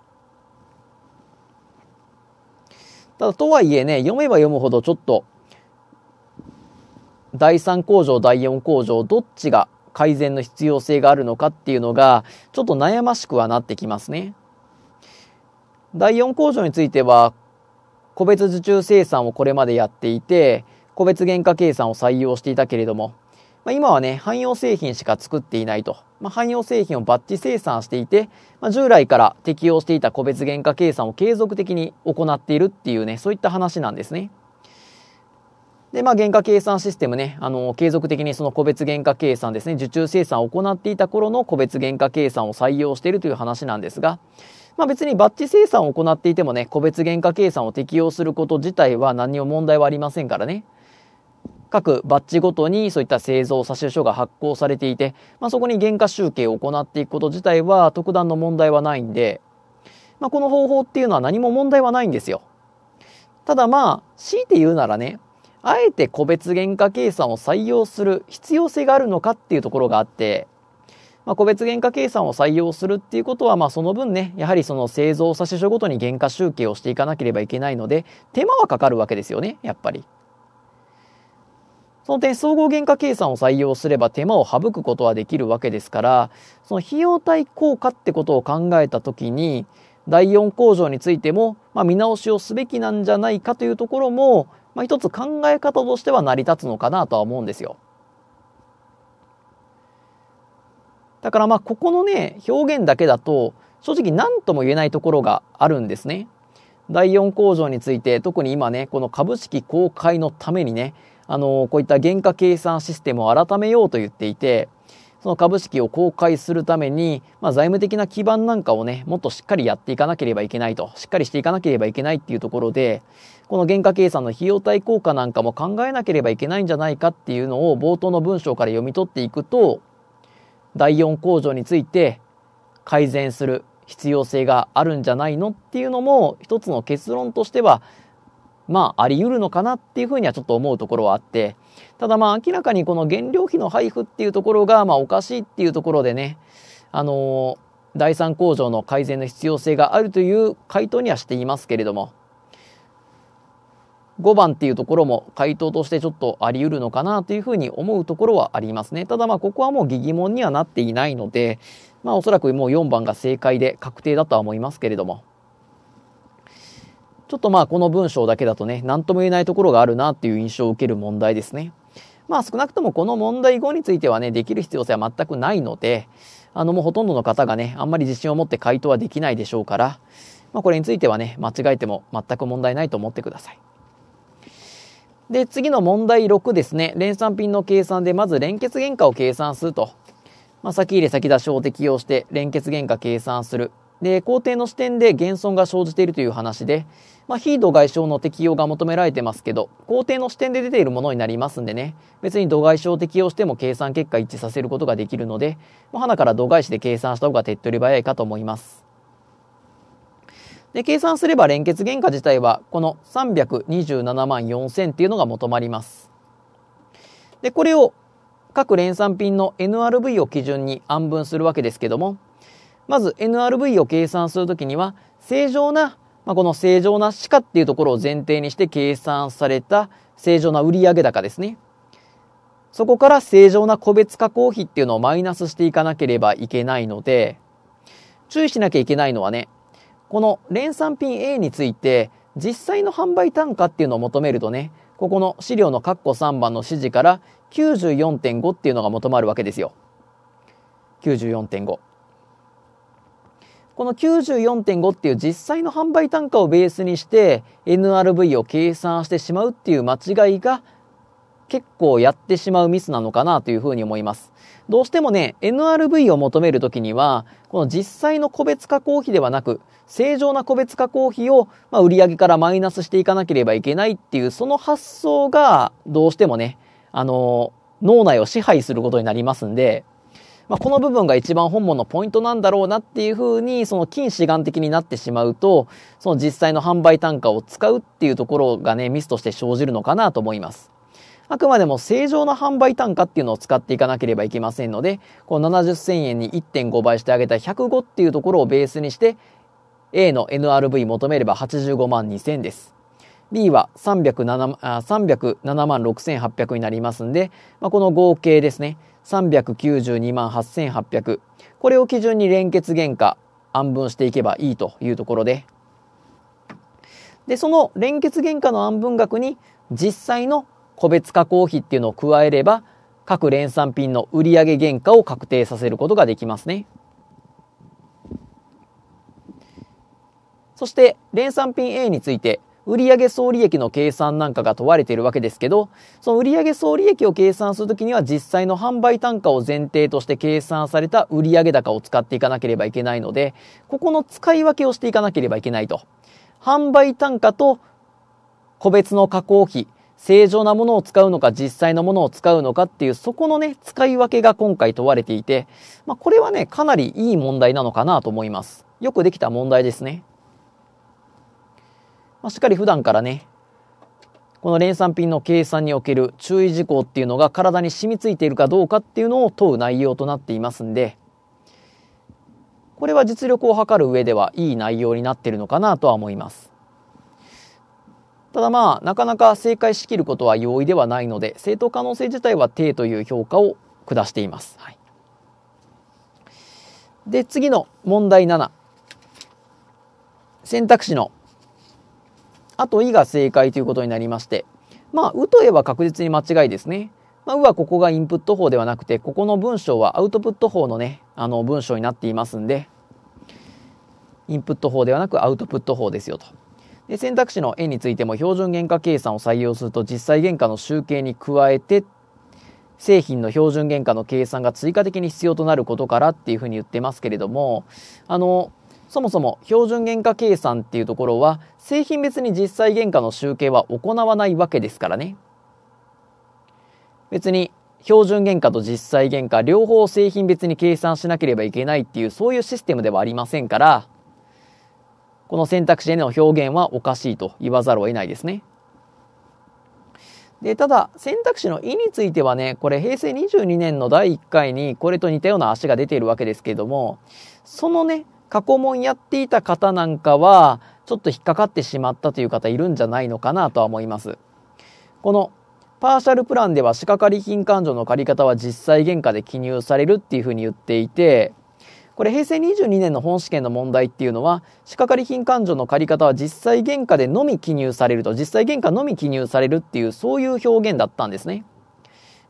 Speaker 1: ただとはいえね、読めば読むほどちょっと、第3工場、第4工場、どっちが改善の必要性があるのかっていうのが、ちょっと悩ましくはなってきますね。第4工場については、個別受注生産をこれまでやっていて、個別原価計算を採用していたけれども、まあ、今はね、汎用製品しか作っていないと。まあ、汎用製品をバッチ生産していて、まあ、従来から適用していた個別原価計算を継続的に行っているっていうね、そういった話なんですね。で、まあ、原価計算システムね、あの、継続的にその個別原価計算ですね、受注生産を行っていた頃の個別原価計算を採用しているという話なんですが、まあ、別にバッチ生産を行っていてもね、個別原価計算を適用すること自体は何にも問題はありませんからね。各バッジごとにそういった製造差出書が発行されていて、まあ、そこに原価集計を行っていくこと自体は特段の問題はないんで、まあ、この方法っていうのは何も問題はないんですよ。ただまあ、強いて言うならね、あえて個別原価計算を採用する必要性があるのかっていうところがあって、まあ、個別原価計算を採用するっていうことは、まあ、その分ね、やはりその製造差し所ごとに原価集計をしていかなければいけないので、手間はかかるわけですよね、やっぱり。その点、総合原価計算を採用すれば手間を省くことはできるわけですから、その費用対効果ってことを考えたときに、第4工場についても、まあ、見直しをすべきなんじゃないかというところも、まあ、一つ考え方としては成り立つのかなとは思うんですよ。だからまあここのね表現だけだと正直何とも言えないところがあるんですね。第4工場について特に今ねこの株式公開のためにねあのこういった原価計算システムを改めようと言っていてその株式を公開するために、まあ、財務的な基盤なんかをねもっとしっかりやっていかなければいけないとしっかりしていかなければいけないっていうところでこの原価計算の費用対効果なんかも考えなければいけないんじゃないかっていうのを冒頭の文章から読み取っていくと第4工場について改善する必要性があるんじゃないのっていうのも一つの結論としてはまああり得るのかなっていうふうにはちょっと思うところはあってただまあ明らかにこの原料費の配布っていうところがまあおかしいっていうところでねあの第3工場の改善の必要性があるという回答にはしていますけれども5番っていうところも回答としてちょっとあり得るのかなというふうに思うところはありますね。ただまあここはもう疑義問にはなっていないので、まあおそらくもう4番が正解で確定だとは思いますけれども。ちょっとまあこの文章だけだとね、何とも言えないところがあるなっていう印象を受ける問題ですね。まあ少なくともこの問題後についてはね、できる必要性は全くないので、あのもうほとんどの方がね、あんまり自信を持って回答はできないでしょうから、まあこれについてはね、間違えても全く問題ないと思ってください。で、次の問題6ですね。連産品の計算で、まず連結原価を計算すると。まあ、先入れ先出しを適用して、連結原価計算する。で、工程の視点で減損が生じているという話で、まあ、非度外傷の適用が求められてますけど、工程の視点で出ているものになりますんでね、別に度外傷を適用しても計算結果一致させることができるので、まあ、花から度外視で計算した方が手っ取り早いかと思います。で、計算すれば連結原価自体は、この327万4000っていうのが求まります。で、これを各連産品の NRV を基準に安分するわけですけども、まず NRV を計算するときには、正常な、まあ、この正常な歯科っていうところを前提にして計算された正常な売上高ですね。そこから正常な個別加工費っていうのをマイナスしていかなければいけないので、注意しなきゃいけないのはね、この連産品 A について、実際の販売単価っていうのを求めるとね、ここの資料の括弧3番の指示から94.5っていうのが求まるわけですよ。94.5。この94.5っていう実際の販売単価をベースにして NRV を計算してしまうっていう間違いが結構やってしまうミスなのかなというふうに思います。どうしてもね、NRV を求めるときには、この実際の個別加工費ではなく、正常な個別化工費を、まあ、売上からマイナスしていかなければいけないっていうその発想がどうしてもね、あの脳内を支配することになりますんで、まあ、この部分が一番本物のポイントなんだろうなっていうふうに、その近視眼的になってしまうと、その実際の販売単価を使うっていうところがね、ミスとして生じるのかなと思います。あくまでも正常な販売単価っていうのを使っていかなければいけませんので、この70 0円に1.5倍してあげた105っていうところをベースにして、A の NRV 求めれば85万2000です。B は307あ307万6800になりますんで、まあ、この合計ですね、392万8800。これを基準に連結原価、安分していけばいいというところで、で、その連結原価の安分額に実際の個別加工費っていうのを加えれば、各連産品の売上原価を確定させることができますね。そして、連産品 A について、売上総利益の計算なんかが問われているわけですけど、その売上総利益を計算するときには実際の販売単価を前提として計算された売上高を使っていかなければいけないので、ここの使い分けをしていかなければいけないと。販売単価と個別の加工費、正常なものを使うのか実際のものを使うのかっていうそこのね、使い分けが今回問われていて、まあ、これはね、かなりいい問題なのかなと思います。よくできた問題ですね。まあ、しっかり普段からね、この連産品の計算における注意事項っていうのが体に染みついているかどうかっていうのを問う内容となっていますんで、これは実力を測る上ではいい内容になってるのかなとは思います。ただまあ、なかなか正解しきることは容易ではないので、正当可能性自体は低という評価を下しています。はい、で、次の問題7。選択肢のあと「い」が正解ということになりまして、まあ、うとえば確実に間違いですね。まあ、うはここがインプット法ではなくて、ここの文章はアウトプット法のね、あの文章になっていますんで、インプット法ではなくアウトプット法ですよと。で選択肢の円についても標準原価計算を採用すると実際原価の集計に加えて製品の標準原価の計算が追加的に必要となることからっていうふうに言ってますけれどもあのそもそも標準原価計算っていうところは製品別に実際原価の集計は行わないわけですからね。別に標準原価と実際原価両方製品別に計算しなければいけないっていうそういうシステムではありませんからこの選択肢への表現はおかしいと言わざるを得ないですね。でただ選択肢の「い」についてはねこれ平成22年の第1回にこれと似たような足が出ているわけですけれどもそのね過去問やっていた方なんかは、ちょっと引っかかってしまったという方いるんじゃないのかなとは思います。このパーシャルプランでは仕掛かり金勘定の借り方は実際原価で記入されるっていうふうに言っていて、これ平成22年の本試験の問題っていうのは、仕掛かり金勘定の借り方は実際原価でのみ記入されると、実際原価のみ記入されるっていう、そういう表現だったんですね。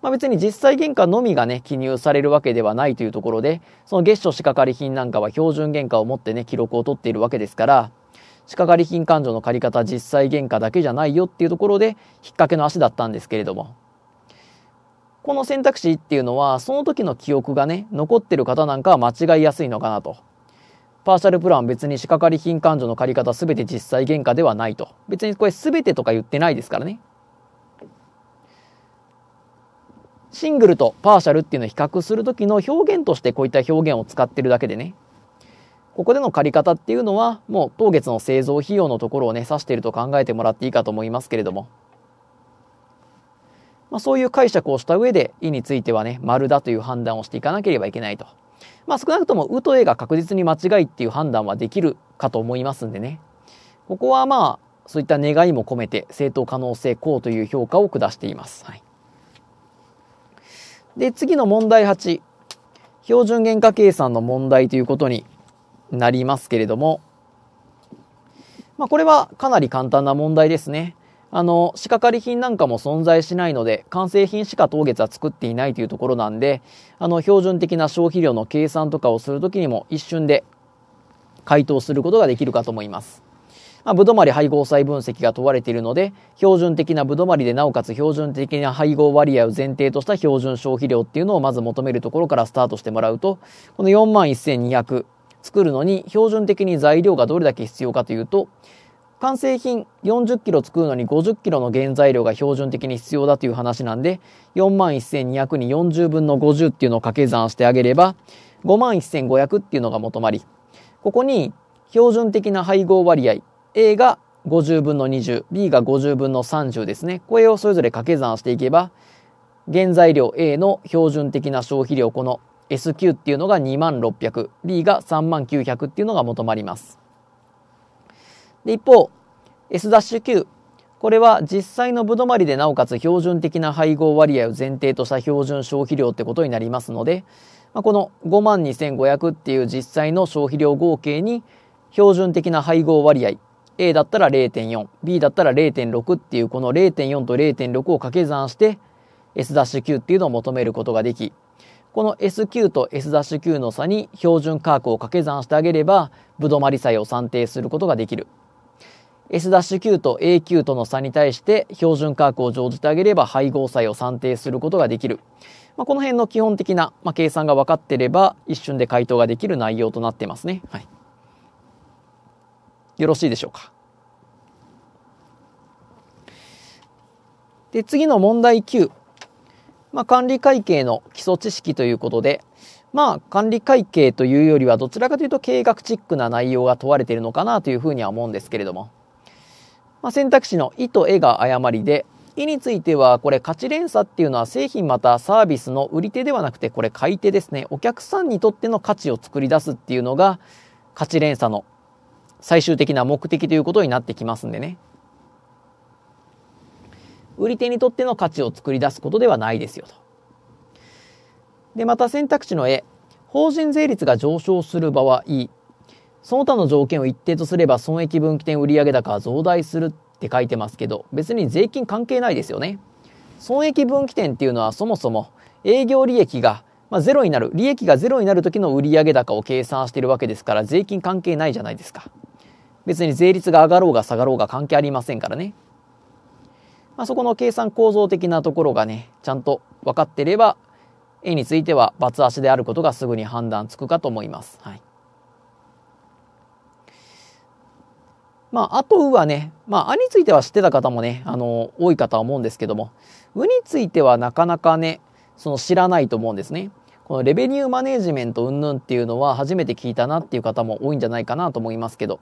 Speaker 1: まあ、別に実際原価のみがね、記入されるわけではないというところで、その月初仕掛かり品なんかは標準原価を持ってね、記録を取っているわけですから、仕掛かり品勘定の借り方実際原価だけじゃないよっていうところで、引っ掛けの足だったんですけれども、この選択肢っていうのは、その時の記憶がね、残ってる方なんかは間違いやすいのかなと。パーシャルプラン別に仕掛かり品勘定の借り方全て実際原価ではないと。別にこれ全てとか言ってないですからね。シングルとパーシャルっていうのを比較する時の表現としてこういった表現を使ってるだけでね、ここでの借り方っていうのは、もう当月の製造費用のところをね、指していると考えてもらっていいかと思いますけれども、まあ、そういう解釈をした上で、意についてはね、丸だという判断をしていかなければいけないと。まあ、少なくとも、うとえが確実に間違いっていう判断はできるかと思いますんでね、ここはまあ、そういった願いも込めて、正当可能性こうという評価を下しています。はいで、次の問題8。標準原価計算の問題ということになりますけれども、まあ、これはかなり簡単な問題ですね。あの、仕掛かり品なんかも存在しないので、完成品しか当月は作っていないというところなんで、あの、標準的な消費量の計算とかをするときにも一瞬で回答することができるかと思います。まあ、ぶどまり配合細分析が問われているので、標準的なぶどまりで、なおかつ標準的な配合割合を前提とした標準消費量っていうのをまず求めるところからスタートしてもらうと、この41,200作るのに標準的に材料がどれだけ必要かというと、完成品40キロ作るのに50キロの原材料が標準的に必要だという話なんで、41,200に40分の50っていうのを掛け算してあげれば、51,500っていうのが求まり、ここに標準的な配合割合、A が50分の 20B が50分の30ですねこれをそれぞれ掛け算していけば原材料 A の標準的な消費量この S q っていうのが2万 600B が3万900っていうのが求まりますで一方 S-Q これは実際のぶどまりでなおかつ標準的な配合割合を前提とした標準消費量ってことになりますので、まあ、この5万2500っていう実際の消費量合計に標準的な配合割合 A だったら 0.4B だったら0.6っていうこの0.4と0.6を掛け算して S-Q っていうのを求めることができこの SQ と S-Q の差に標準価格を掛け算してあげればぶどまり差を算定することができる S-Q と AQ との差に対して標準価格を乗じてあげれば配合差を算定することができる、まあ、この辺の基本的な、まあ、計算が分かってれば一瞬で回答ができる内容となってますね。はいよろしいでしょうか。で次の問題9、まあ、管理会計の基礎知識ということで、まあ、管理会計というよりはどちらかというと計画チックな内容が問われているのかなというふうには思うんですけれども、まあ、選択肢の「い」と「え」が誤りで「い」についてはこれ価値連鎖っていうのは製品またサービスの売り手ではなくてこれ買い手ですねお客さんにとっての価値を作り出すっていうのが価値連鎖の最終的な目的ということになってきますんでね。売り手にとっての価値を作り出すことではないですよと。で、また選択肢の絵。法人税率が上昇する場合、その他の条件を一定とすれば損益分岐点売上高は増大するって書いてますけど、別に税金関係ないですよね。損益分岐点っていうのはそもそも営業利益が、まあ、ゼロになる、利益がゼロになる時の売上高を計算してるわけですから税金関係ないじゃないですか。別に税率が上がろうが下がろうが関係ありませんからね。まあ、そこの計算構造的なところがね、ちゃんと分かってれば、A については罰足であることがすぐに判断つくかと思います。はい。まあ、あと、うはね、まあ、あについては知ってた方もね、あの、多いかとは思うんですけども、うについてはなかなかね、その知らないと思うんですね。このレベニューマネジメント云々っていうのは初めて聞いたなっていう方も多いんじゃないかなと思いますけど、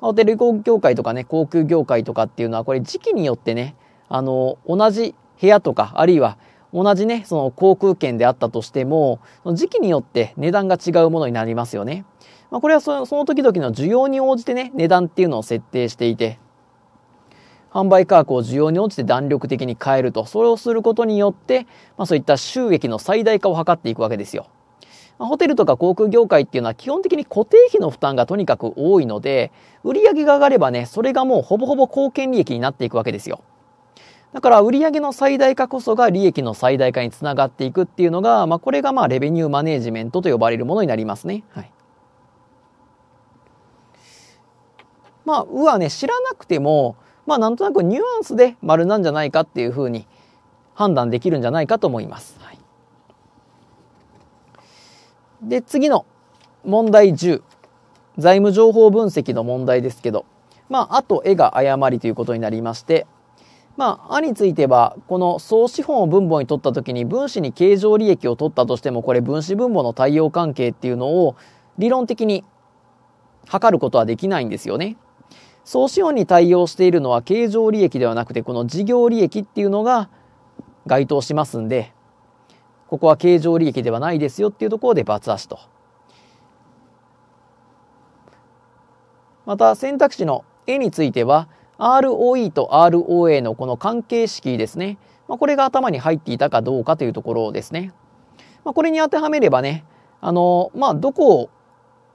Speaker 1: まあ、ホテル業界とかね、航空業界とかっていうのはこれ時期によってね、あの、同じ部屋とか、あるいは同じね、その航空券であったとしても、時期によって値段が違うものになりますよね。まあ、これはその時々の需要に応じてね、値段っていうのを設定していて、販売価格を需要に応じて弾力的に変えると、それをすることによって、まあ、そういった収益の最大化を図っていくわけですよ。まあ、ホテルとか航空業界っていうのは基本的に固定費の負担がとにかく多いので、売上が上がればね、それがもうほぼほぼ貢献利益になっていくわけですよ。だから売上の最大化こそが利益の最大化につながっていくっていうのが、まあ、これがまあレベニューマネジメントと呼ばれるものになりますね。はい。まあ、うはね、知らなくても、まあなんとなくニュアンスで丸なんじゃないかっていうふうに判断できるんじゃないかと思います。はい、で次の問題10財務情報分析の問題ですけど、まあ、あと絵が誤りということになりまして、まあ、あについては、この総資本を分母に取った時に分子に経常利益を取ったとしても、これ分子分母の対応関係っていうのを理論的に測ることはできないんですよね。総資本に対応しているのは経常利益ではなくてこの事業利益っていうのが該当しますんでここは経常利益ではないですよっていうところで罰足とまた選択肢の絵については ROE と ROA のこの関係式ですね、まあ、これが頭に入っていたかどうかというところですね、まあ、これに当てはめればねあのまあどこを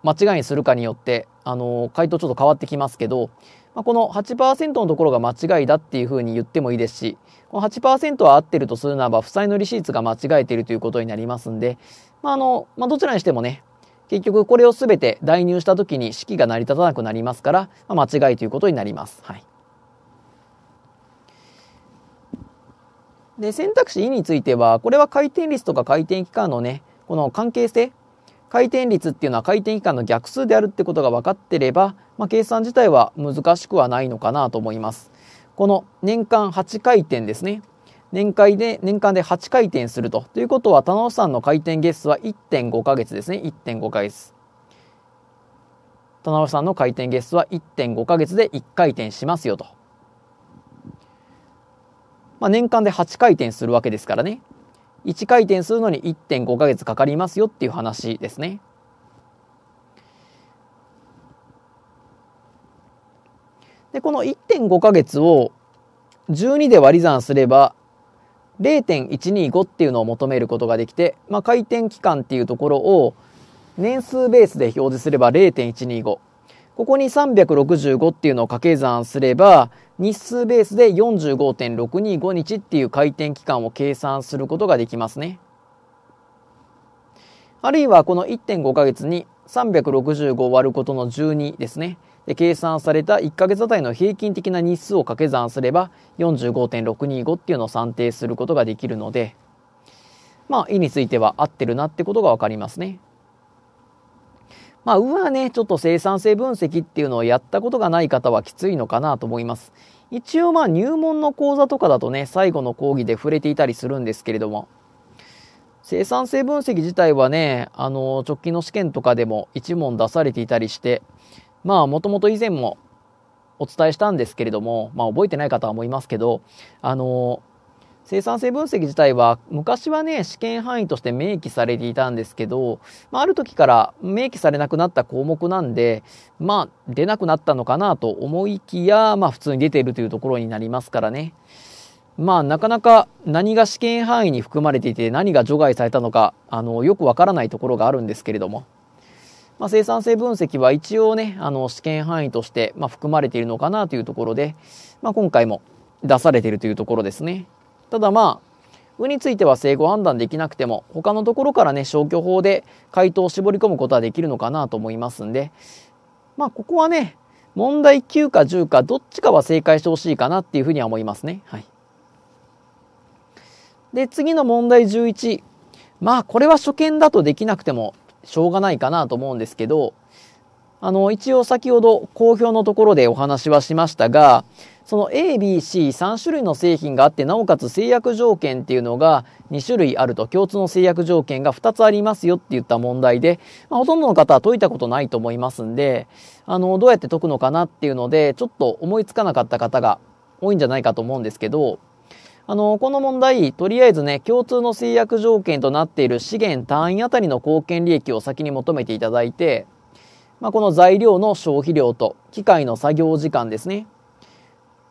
Speaker 1: 間違いにするかによってあの、回答ちょっと変わってきますけど、まあ、この8%のところが間違いだっていうふうに言ってもいいですし、この8%は合ってるとするならば、負債のリシーツが間違えているということになりますんで、まあ、あの、まあ、どちらにしてもね、結局これを全て代入した時に式が成り立たなくなりますから、まあ、間違いということになります。はい。で、選択肢 E については、これは回転率とか回転期間のね、この関係性、回転率っていうのは回転期間の逆数であるってことが分かってれば、まあ、計算自体は難しくはないのかなと思います。この年間8回転ですね。年間で、年間で8回転すると。ということは、田野さんの回転月数は1.5ヶ月ですね。1.5ヶ月。田中さんの回転月数は1.5ヶ月で1回転しますよと。まあ、年間で8回転するわけですからね。1回転するのに1.5ヶ月かかりますよっていう話ですね。でこの1.5ヶ月を12で割り算すれば0.125っていうのを求めることができて、まあ、回転期間っていうところを年数ベースで表示すれば0.125ここに365っていうのを掛け算すれば日数ベースで45.625日っていう回転期間を計算することができますね。あるいはこの1.5ヶ月に365割ることの12ですね。で計算された1ヶ月あたりの平均的な日数を掛け算すれば45.625っていうのを算定することができるので、まあ、意については合ってるなってことがわかりますね。まあ、うわね、ちょっと生産性分析っていうのをやったことがない方はきついのかなと思います。一応まあ入門の講座とかだとね、最後の講義で触れていたりするんですけれども、生産性分析自体はね、あの、直近の試験とかでも一問出されていたりして、まあ、もともと以前もお伝えしたんですけれども、まあ、覚えてない方は思いますけど、あの、生産性分析自体は昔はね試験範囲として明記されていたんですけど、まあ、ある時から明記されなくなった項目なんでまあ出なくなったのかなと思いきや、まあ、普通に出ているというところになりますからね。まあなかなか何が試験範囲に含まれていて何が除外されたのかあのよくわからないところがあるんですけれども、まあ、生産性分析は一応ねあの試験範囲として、まあ、含まれているのかなというところで、まあ、今回も出されているというところですね。ただまあ「う」については正誤判断できなくても他のところからね消去法で回答を絞り込むことはできるのかなと思いますんでまあここはね問題9か10かどっちかは正解してほしいかなっていうふうには思いますね。はい、で次の問題11まあこれは初見だとできなくてもしょうがないかなと思うんですけどあの一応先ほど公表のところでお話はしましたがその ABC3 種類の製品があってなおかつ制約条件っていうのが2種類あると共通の制約条件が2つありますよって言った問題で、まあ、ほとんどの方は解いたことないと思いますんであのどうやって解くのかなっていうのでちょっと思いつかなかった方が多いんじゃないかと思うんですけどあのこの問題とりあえずね共通の制約条件となっている資源単位あたりの貢献利益を先に求めていただいて、まあ、この材料の消費量と機械の作業時間ですね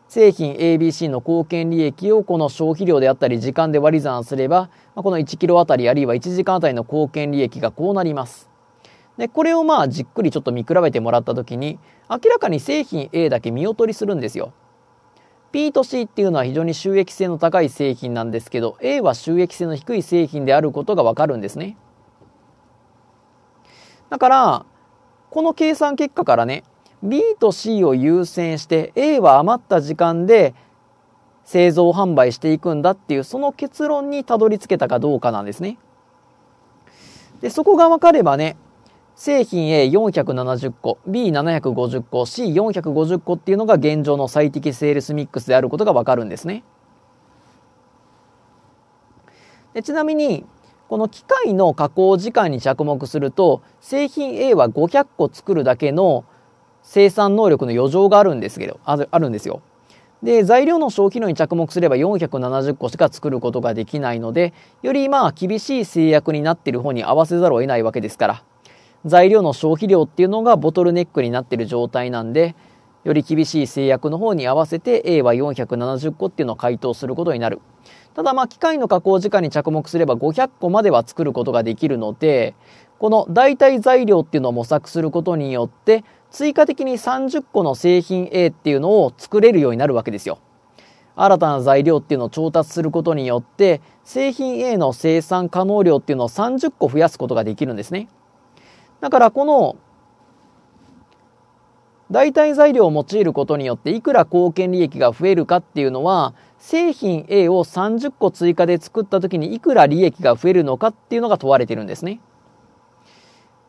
Speaker 1: 製品 ABC の貢献利益をこの消費量であったり時間で割り算すれば、まこの1キロあたりあるいは1時間あたりの貢献利益がこうなります。で、これをまあじっくりちょっと見比べてもらった時に、明らかに製品 A だけ見劣りするんですよ。P と C っていうのは非常に収益性の高い製品なんですけど、A は収益性の低い製品であることがわかるんですね。だから、この計算結果からね、B と C を優先して A は余った時間で製造販売していくんだっていうその結論にたどり着けたかどうかなんですね。でそこが分かればね製品 A470 個 B750 個 C450 個っていうのが現状の最適セールスミックスであることが分かるんですね。でちなみにこの機械の加工時間に着目すると製品 A は500個作るだけの生産能力の余剰があるんですけど、あるんですよ。で、材料の消費量に着目すれば470個しか作ることができないので、よりまあ厳しい制約になっている方に合わせざるを得ないわけですから、材料の消費量っていうのがボトルネックになっている状態なんで、より厳しい制約の方に合わせて A は470個っていうのを回答することになる。ただまあ機械の加工時間に着目すれば500個までは作ることができるので、この代替材料っていうのを模索することによって、追加的に30個の製品 A っていうのを作れるようになるわけですよ。新たな材料っていうのを調達することによって製品 A の生産可能量っていうのを30個増やすことができるんですね。だからこの代替材料を用いることによっていくら貢献利益が増えるかっていうのは製品 A を30個追加で作った時にいくら利益が増えるのかっていうのが問われてるんですね。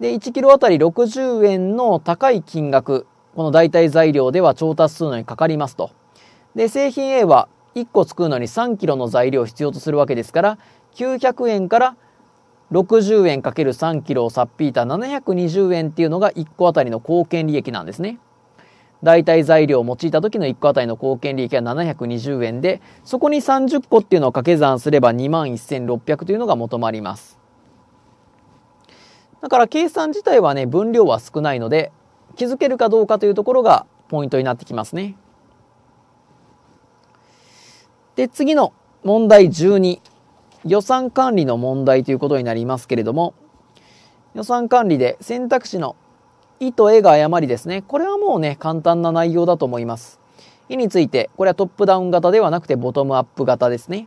Speaker 1: で、1キロあたり60円の高い金額、この代替材料では調達するのにかかりますと。で、製品 A は1個作るのに3キロの材料を必要とするわけですから、900円から60円 ×3 キロをさっぴいた720円っていうのが1個あたりの貢献利益なんですね。代替材料を用いた時の1個あたりの貢献利益は720円で、そこに30個っていうのを掛け算すれば21,600というのが求まります。だから計算自体はね、分量は少ないので、気づけるかどうかというところがポイントになってきますね。で、次の問題12。予算管理の問題ということになりますけれども、予算管理で選択肢の「い」と「え」が誤りですね。これはもうね、簡単な内容だと思います。「い」について、これはトップダウン型ではなくてボトムアップ型ですね。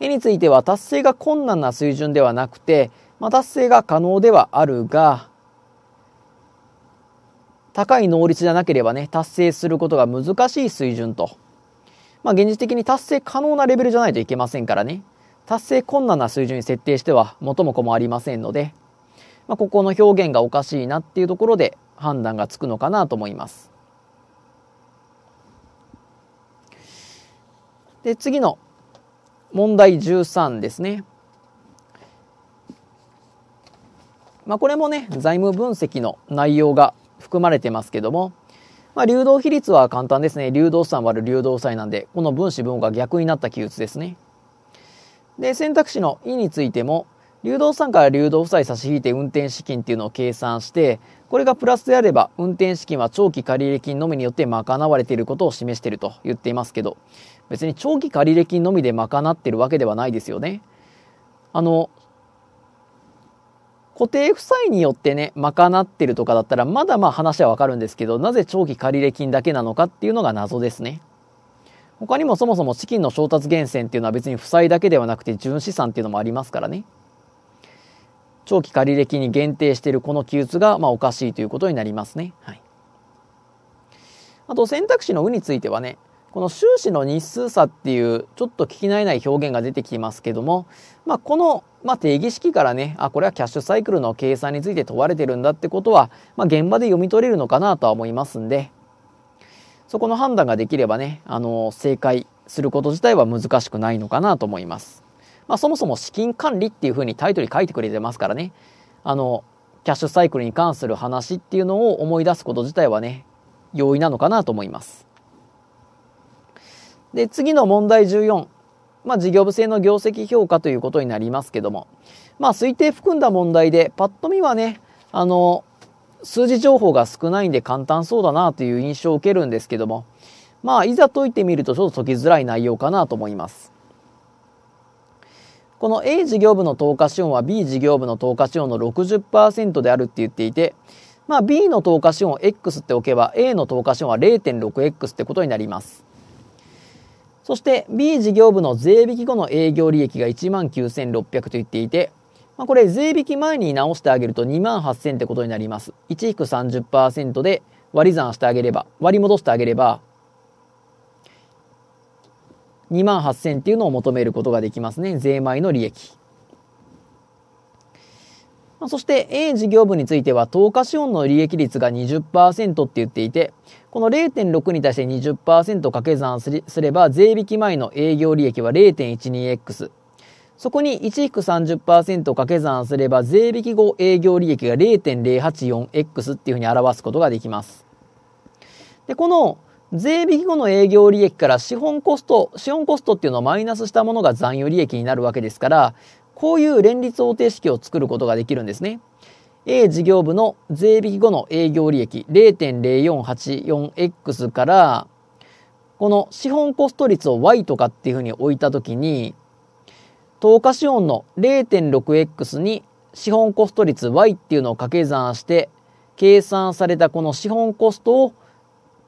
Speaker 1: 絵については達成が困難な水準ではなくてまあ、達成が可能ではあるが高い能率じゃなければね達成することが難しい水準と、まあ、現実的に達成可能なレベルじゃないといけませんからね達成困難な水準に設定しては元も子もありませんので、まあ、ここの表現がおかしいなっていうところで判断がつくのかなと思います。で次の問題13ですね。まあ、これもね、財務分析の内容が含まれてますけども、まあ、流動比率は簡単ですね。流動資産割る流動債なんで、この分子分が逆になった記述ですね。で、選択肢の E についても、流動資産から流動負債差し引いて運転資金っていうのを計算して、これがプラスであれば、運転資金は長期借入金のみによって賄われていることを示していると言っていますけど、別に長期借入金のみで賄っているわけではないですよね。あの、固定負債によってね、賄ってるとかだったら、まだまあ話はわかるんですけど、なぜ長期借入金だけなのかっていうのが謎ですね。他にもそもそも資金の調達源泉っていうのは別に負債だけではなくて純資産っていうのもありますからね。長期借入金に限定しているこの記述がまあおかしいということになりますね。はい、あと選択肢の「う」についてはねこの収支の日数差っていうちょっと聞き慣れない表現が出てきますけども、まあ、このまあ、定義式からねあこれはキャッシュサイクルの計算について問われてるんだってことは、まあ、現場で読み取れるのかなとは思いますんでそこの判断ができればねあの正解すること自体は難しくないのかなと思います。まあ、そもそも資金管理っていうふうにタイトル書いてくれてますからねあのキャッシュサイクルに関する話っていうのを思い出すこと自体はね容易なのかなと思います。で次の問題14まあ、事業部制の業績評価ということになりますけども、まあ、推定含んだ問題で、パッと見はね、あの、数字情報が少ないんで簡単そうだなという印象を受けるんですけども、まあ、いざ解いてみるとちょっと解きづらい内容かなと思います。この A 事業部の投下資本は B 事業部の投下資本の60%であるって言っていて、まあ、B の投下資本を X っておけば A の投下資本は 0.6X ってことになります。そして B 事業部の税引き後の営業利益が1万9600と言っていて、まあ、これ税引き前に直してあげると2万8000ってことになります。1-30%で割り算してあげれば、割り戻してあげれば、2万8000っていうのを求めることができますね。税前の利益。そして A 事業部については投下資本の利益率が20%って言っていて、この0.6に対して20%掛け算すれば税引き前の営業利益は 0.12x。そこに1-30%掛け算すれば税引き後営業利益が 0.084x っていうふうに表すことができます。で、この税引き後の営業利益から資本コスト、資本コストっていうのをマイナスしたものが残余利益になるわけですから、こういう連立方程式を作ることができるんですね。A 事業部の税引き後の営業利益 0.0484x からこの資本コスト率を y とかっていうふうに置いたときに投下資本の 0.6x に資本コスト率 y っていうのを掛け算して計算されたこの資本コストを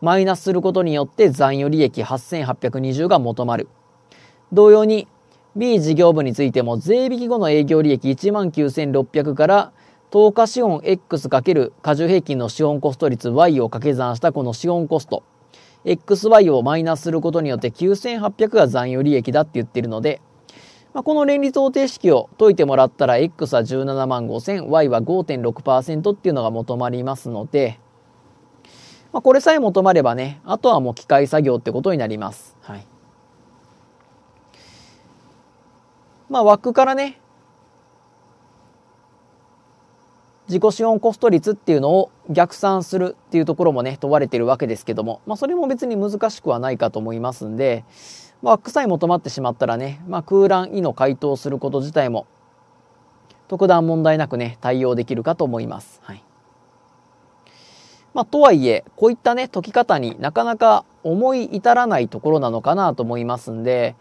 Speaker 1: マイナスすることによって残余利益8820が求まる。同様に B 事業部についても税引き後の営業利益19,600から投下資本 X× 過重平均の資本コスト率 Y を掛け算したこの資本コスト XY をマイナスすることによって9800が残余利益だって言ってるので、まあ、この連立方程式を解いてもらったら X は17万5000 Y は5.6%っていうのが求まりますので、まあ、これさえ求まればねあとはもう機械作業ってことになります。まあ枠からね、自己資本コスト率っていうのを逆算するっていうところもね、問われてるわけですけども、まあそれも別に難しくはないかと思いますんで、まあ、枠さえ求まってしまったらね、まあ空欄以の回答すること自体も、特段問題なくね、対応できるかと思います。はい。まあ、とはいえ、こういったね、解き方になかなか思い至らないところなのかなと思いますんで、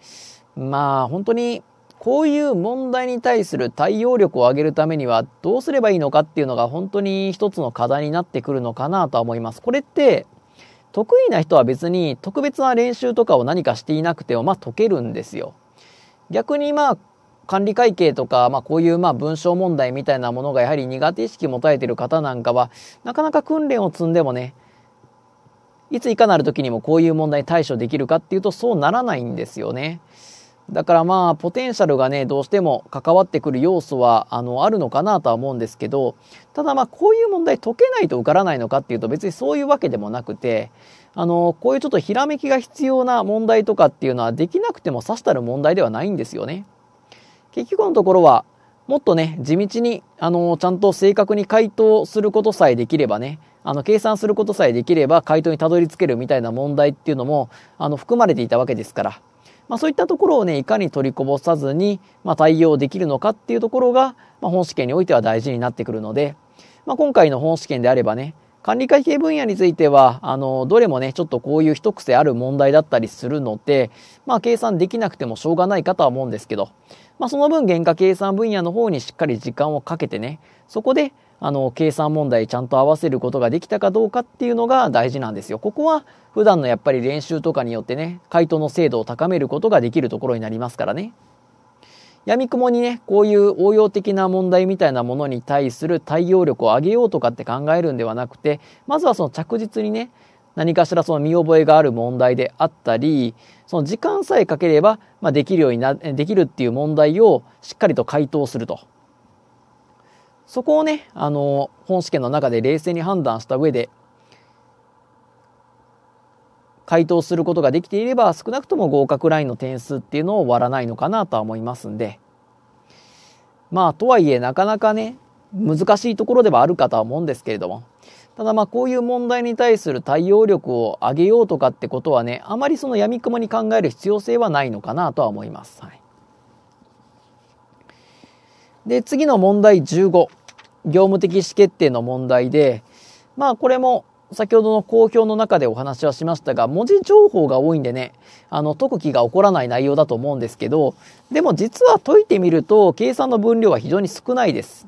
Speaker 1: まあ、本当にこういう問題に対する対応力を上げるためにはどうすればいいのかっていうのが本当に一つの課題になってくるのかなとは思います。これって得意な人は別に特別な練習とかを何かしていなくてもまあ解けるんですよ。逆にまあ管理会計とか、まあ、こういうまあ文章問題みたいなものがやはり苦手意識持たれてる方なんかはなかなか訓練を積んでもねいついかなる時にもこういう問題に対処できるかっていうとそうならないんですよね。だからまあ、ポテンシャルがね、どうしても関わってくる要素は、あの、あるのかなとは思うんですけど、ただまあ、こういう問題解けないと受からないのかっていうと、別にそういうわけでもなくて、あの、こういうちょっとひらめきが必要な問題とかっていうのは、できなくてもさしたる問題ではないんですよね。結局のところは、もっとね、地道に、あの、ちゃんと正確に回答することさえできればね、あの、計算することさえできれば、回答にたどり着けるみたいな問題っていうのも、あの、含まれていたわけですから。まあ、そういったところをねいかに取りこぼさずに、まあ、対応できるのかっていうところが、まあ、本試験においては大事になってくるので、まあ、今回の本試験であればね管理会計分野についてはあのどれもねちょっとこういう一癖ある問題だったりするので、まあ、計算できなくてもしょうがないかとは思うんですけど、まあ、その分原価計算分野の方にしっかり時間をかけてねそこであの計算問題ちゃんと合わせることができたかどうかっていうのが大事なんですよ。ここは普段のやっぱり練習とかによってね回答の精度を高めることができるところになりますからね。闇みくもにねこういう応用的な問題みたいなものに対する対応力を上げようとかって考えるんではなくてまずはその着実にね何かしらその見覚えがある問題であったりその時間さえかければ、まあ、できるようになできるっていう問題をしっかりと回答すると。そこをね、あの、本試験の中で冷静に判断した上で、回答することができていれば、少なくとも合格ラインの点数っていうのを割らないのかなとは思いますんで、まあ、とはいえ、なかなかね、難しいところではあるかとは思うんですけれども、ただまあこういう問題に対する対応力を上げようとかってことはね、あまりそのやみくもに考える必要性はないのかなとは思います。はいで、次の問題15、業務的意思決定の問題で、まあこれも先ほどの公表の中でお話はしましたが、文字情報が多いんでね、あの、解く気が起こらない内容だと思うんですけど、でも実は解いてみると、計算の分量は非常に少ないです。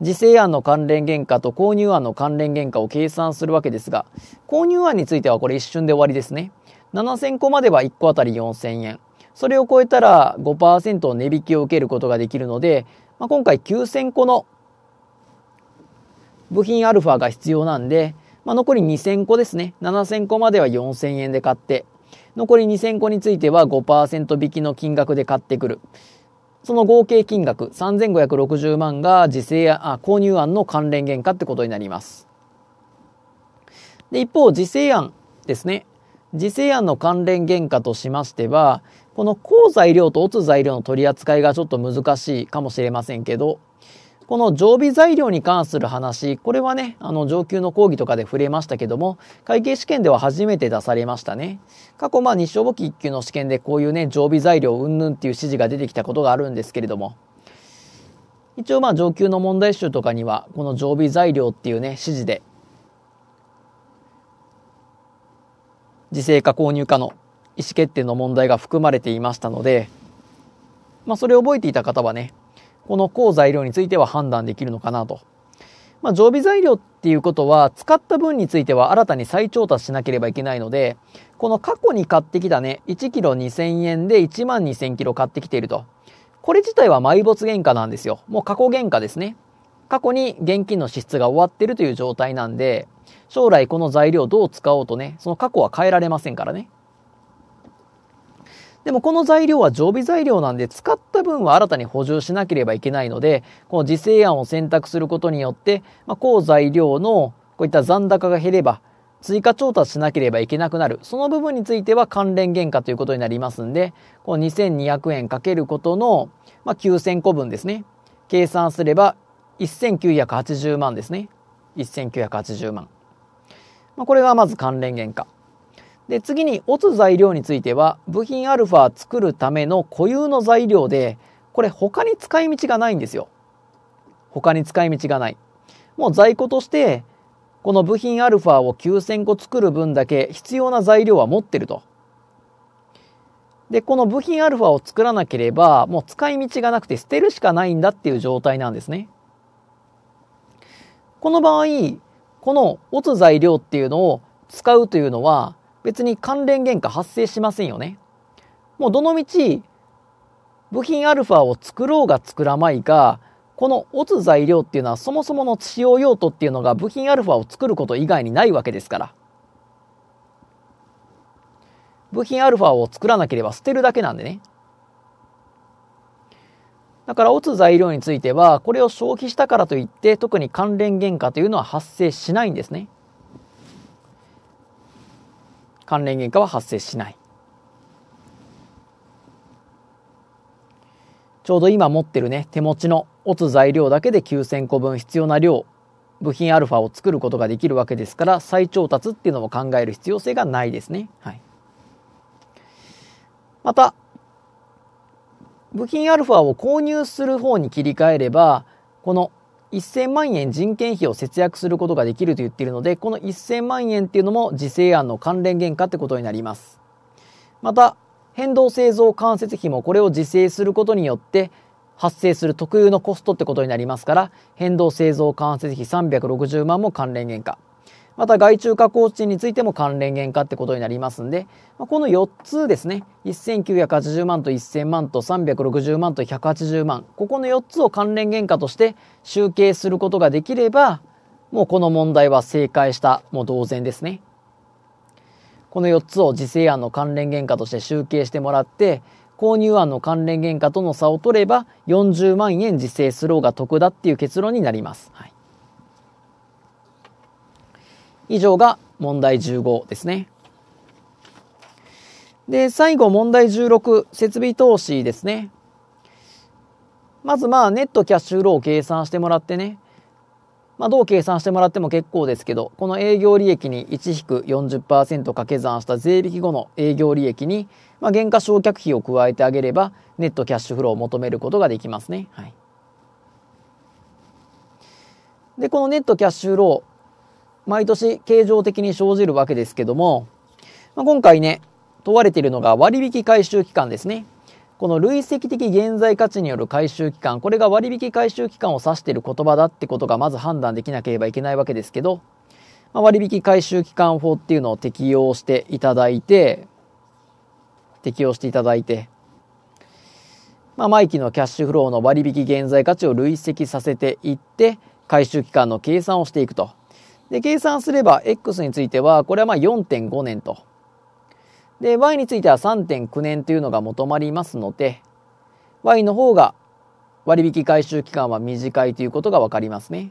Speaker 1: 時制案の関連原価と購入案の関連原価を計算するわけですが、購入案についてはこれ一瞬で終わりですね。7000個までは1個あたり4000円。それを超えたら5%の値引きを受けることができるので、まあ、今回9000個の部品アルファが必要なんで、まあ、残り2000個ですね。7000個までは4000円で買って、残り2000個については5%引きの金額で買ってくる。その合計金額3560万が自制あ購入案の関連原価ってことになります。で、一方、自制案ですね。自制案の関連原価としましては、この鉱材料と乙材料の取り扱いがちょっと難しいかもしれませんけど、この常備材料に関する話、これはね、あの上級の講義とかで触れましたけども、会計試験では初めて出されましたね。過去、まあ日照簿記1級の試験でこういうね、常備材料うんぬんっていう指示が出てきたことがあるんですけれども、一応まあ上級の問題集とかには、この常備材料っていうね、指示で自制か購入かの意思決定の問題が含まれていましたので、まあ、それを覚えていた方はね、この高材料については判断できるのかなと。まあ、常備材料っていうことは、使った分については新たに再調達しなければいけないので、この過去に買ってきたね、1キロ2000円で1万2000キロ買ってきていると。これ自体は埋没原価なんですよ。もう過去原価ですね。過去に現金の支出が終わってるという状態なんで、将来この材料どう使おうとね、その過去は変えられませんからね。でもこの材料は常備材料なんで使った分は新たに補充しなければいけないので、この自制案を選択することによって、まあ、高材料のこういった残高が減れば、追加調達しなければいけなくなる。その部分については関連原価ということになりますんで、この2200円かけることの、まあ、9000個分ですね。計算すれば1980万ですね。1980万。まあ、これがまず関連原価。で次に落つ材料については部品アルファ作るための固有の材料でこれ他に使い道がないんですよ。他に使い道がない。もう在庫としてこの部品アルファを9000個作る分だけ必要な材料は持ってると。で、この部品アルファを作らなければ、もう使い道がなくて捨てるしかないんだっていう状態なんですね。この場合、この落つ材料っていうのを使うというのは別に関連原価発生しませんよね。もうどのみち部品アルファを作ろうが作らまいがこの落つ材料っていうのはそもそもの使用用途っていうのが部品アルファを作ること以外にないわけですから。部品アルファを作らなければ捨てるだけなんでね。だから落つ材料については、これを消費したからといって、特に関連原価というのは発生しないんですね。関連原価は発生しない。ちょうど今持ってるね、手持ちの落つ材料だけで9000個分必要な量、部品アルファを作ることができるわけですから、再調達っていうのも考える必要性がないですね。はい。また、部品アルファを購入する方に切り替えれば、この1000万円人件費を節約することができると言っているので、この1000万円っていうのも自制案の関連原価ってことになります。また、変動製造間接費もこれを自制することによって、発生する特有のコストってことになりますから、変動製造間接費360万も関連原価。また外注加工地についても関連原価ってことになりますんで、この4つですね、1980万と1000万と360万と180万、ここの4つを関連原価として集計することができれば、もうこの問題は正解したもう同然ですね。この4つを時制案の関連原価として集計してもらって、購入案の関連原価との差を取れば40万円自制スローが得だっていう結論になります。はい以上が問題15ですね。で、最後問題16、設備投資ですね。まずまあネットキャッシュローを計算してもらってね、まあ、どう計算してもらっても結構ですけど、この営業利益に1-40%掛け算した税引き後の営業利益に、まあ、減価償却費を加えてあげれば、ネットキャッシュフローを求めることができますね。はい、で、このネットキャッシュフロー、毎年経常的に生じるわけですけども、まあ、今回ね、問われているのが割引回収期間ですね。この累積的現在価値による回収期間、これが割引回収期間を指している言葉だってことがまず判断できなければいけないわけですけど、まあ、割引回収期間法っていうのを適用していただいて、適用していただいて、まあ、毎期のキャッシュフローの割引現在価値を累積させていって、回収期間の計算をしていくと。で、計算すれば X については、これはまあ4.5年と。で、Y については3.9年というのが求まりますので、Y の方が割引回収期間は短いということが分かりますね。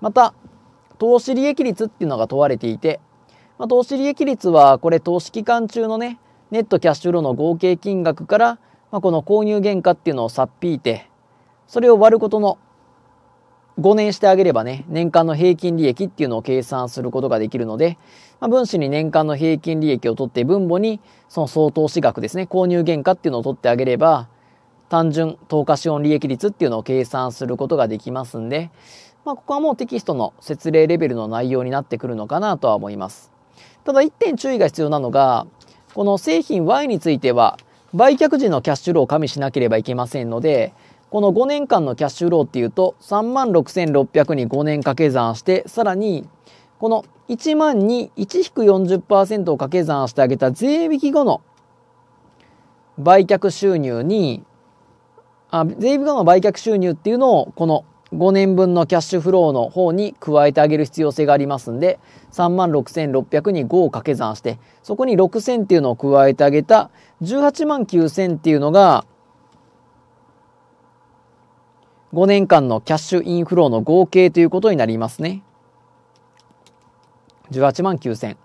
Speaker 1: また、投資利益率っていうのが問われていて、まあ、投資利益率はこれ投資期間中のね、ネットキャッシュフローの合計金額から、まあ、この購入原価っていうのを差っ引いて、それを割ることの5年してあげればね、年間の平均利益っていうのを計算することができるので、まあ、分子に年間の平均利益を取って分母にその総投資額ですね、購入原価っていうのを取ってあげれば、単純投下資本利益率っていうのを計算することができますんで、まあ、ここはもうテキストの説明レベルの内容になってくるのかなとは思います。ただ1点注意が必要なのが、この製品 Y については、売却時のキャッシュローを加味しなければいけませんので、この5年間のキャッシュフローっていうと、36,600に5年掛け算して、さらに、この1万に1-40%を掛け算してあげた税引き後の売却収入に、あ税引き後の売却収入っていうのを、この5年分のキャッシュフローの方に加えてあげる必要性がありますんで、36,600に5を掛け算して、そこに6,000っていうのを加えてあげた18万9,000っていうのが、5年間のキャッシュインフローの合計ということになりますね。18万9000。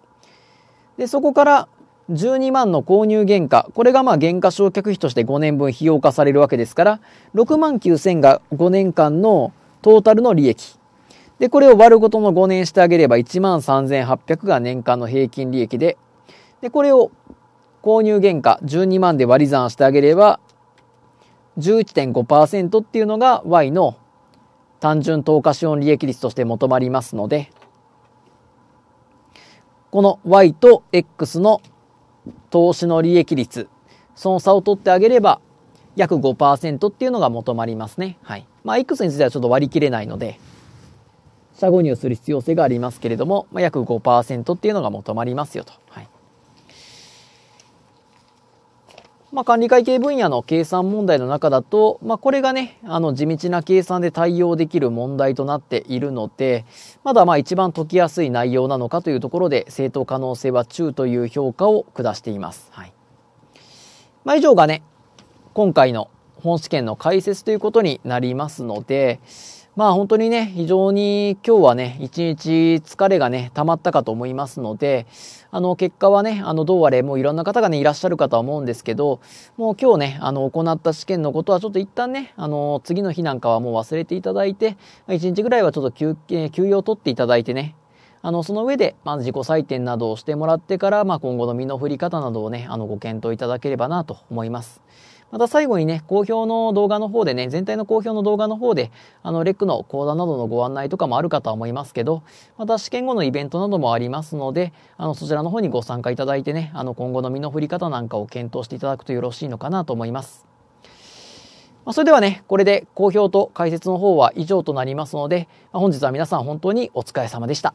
Speaker 1: で、そこから12万の購入原価、これがまあ原価償却費として5年分費用化されるわけですから、6万9000が5年間のトータルの利益。で、これを割るごとの5年してあげれば1万3800が年間の平均利益で、で、これを購入原価12万で割り算してあげれば11.5%っていうのが Y の単純投下資本利益率として求まりますので、この Y と X の投資の利益率、その差を取ってあげれば、約5%っていうのが求まりますね。はい。まあ、X についてはちょっと割り切れないので、社誤入する必要性がありますけれども、まあ、約5%っていうのが求まりますよと。はい。まあ、管理会計分野の計算問題の中だと、まあ、これがね、あの地道な計算で対応できる問題となっているので、まだまあ一番解きやすい内容なのかというところで、正当可能性は中という評価を下しています。はい。まあ、以上がね、今回の本試験の解説ということになりますので、まあ本当にね、非常に今日はね、一日疲れがね、溜まったかと思いますので、あの、結果はね、あの、どうあれ、もういろんな方がね、いらっしゃるかとは思うんですけど、もう今日ね、あの、行った試験のことはちょっと一旦ね、あの、次の日なんかはもう忘れていただいて、1日ぐらいはちょっと休憩、休養を取っていただいてね、あの、その上で、まず自己採点などをしてもらってから、まあ、今後の身の振り方などをね、あの、ご検討いただければなと思います。また最後にね、好評の動画の方でね、全体の好評の動画の方で、あの、レックの講座などのご案内とかもあるかとは思いますけど、また試験後のイベントなどもありますので、あの、そちらの方にご参加いただいてね、あの、今後の身の振り方なんかを検討していただくとよろしいのかなと思います。まあ、それではね、これで好評と解説の方は以上となりますので、まあ、本日は皆さん本当にお疲れ様でした。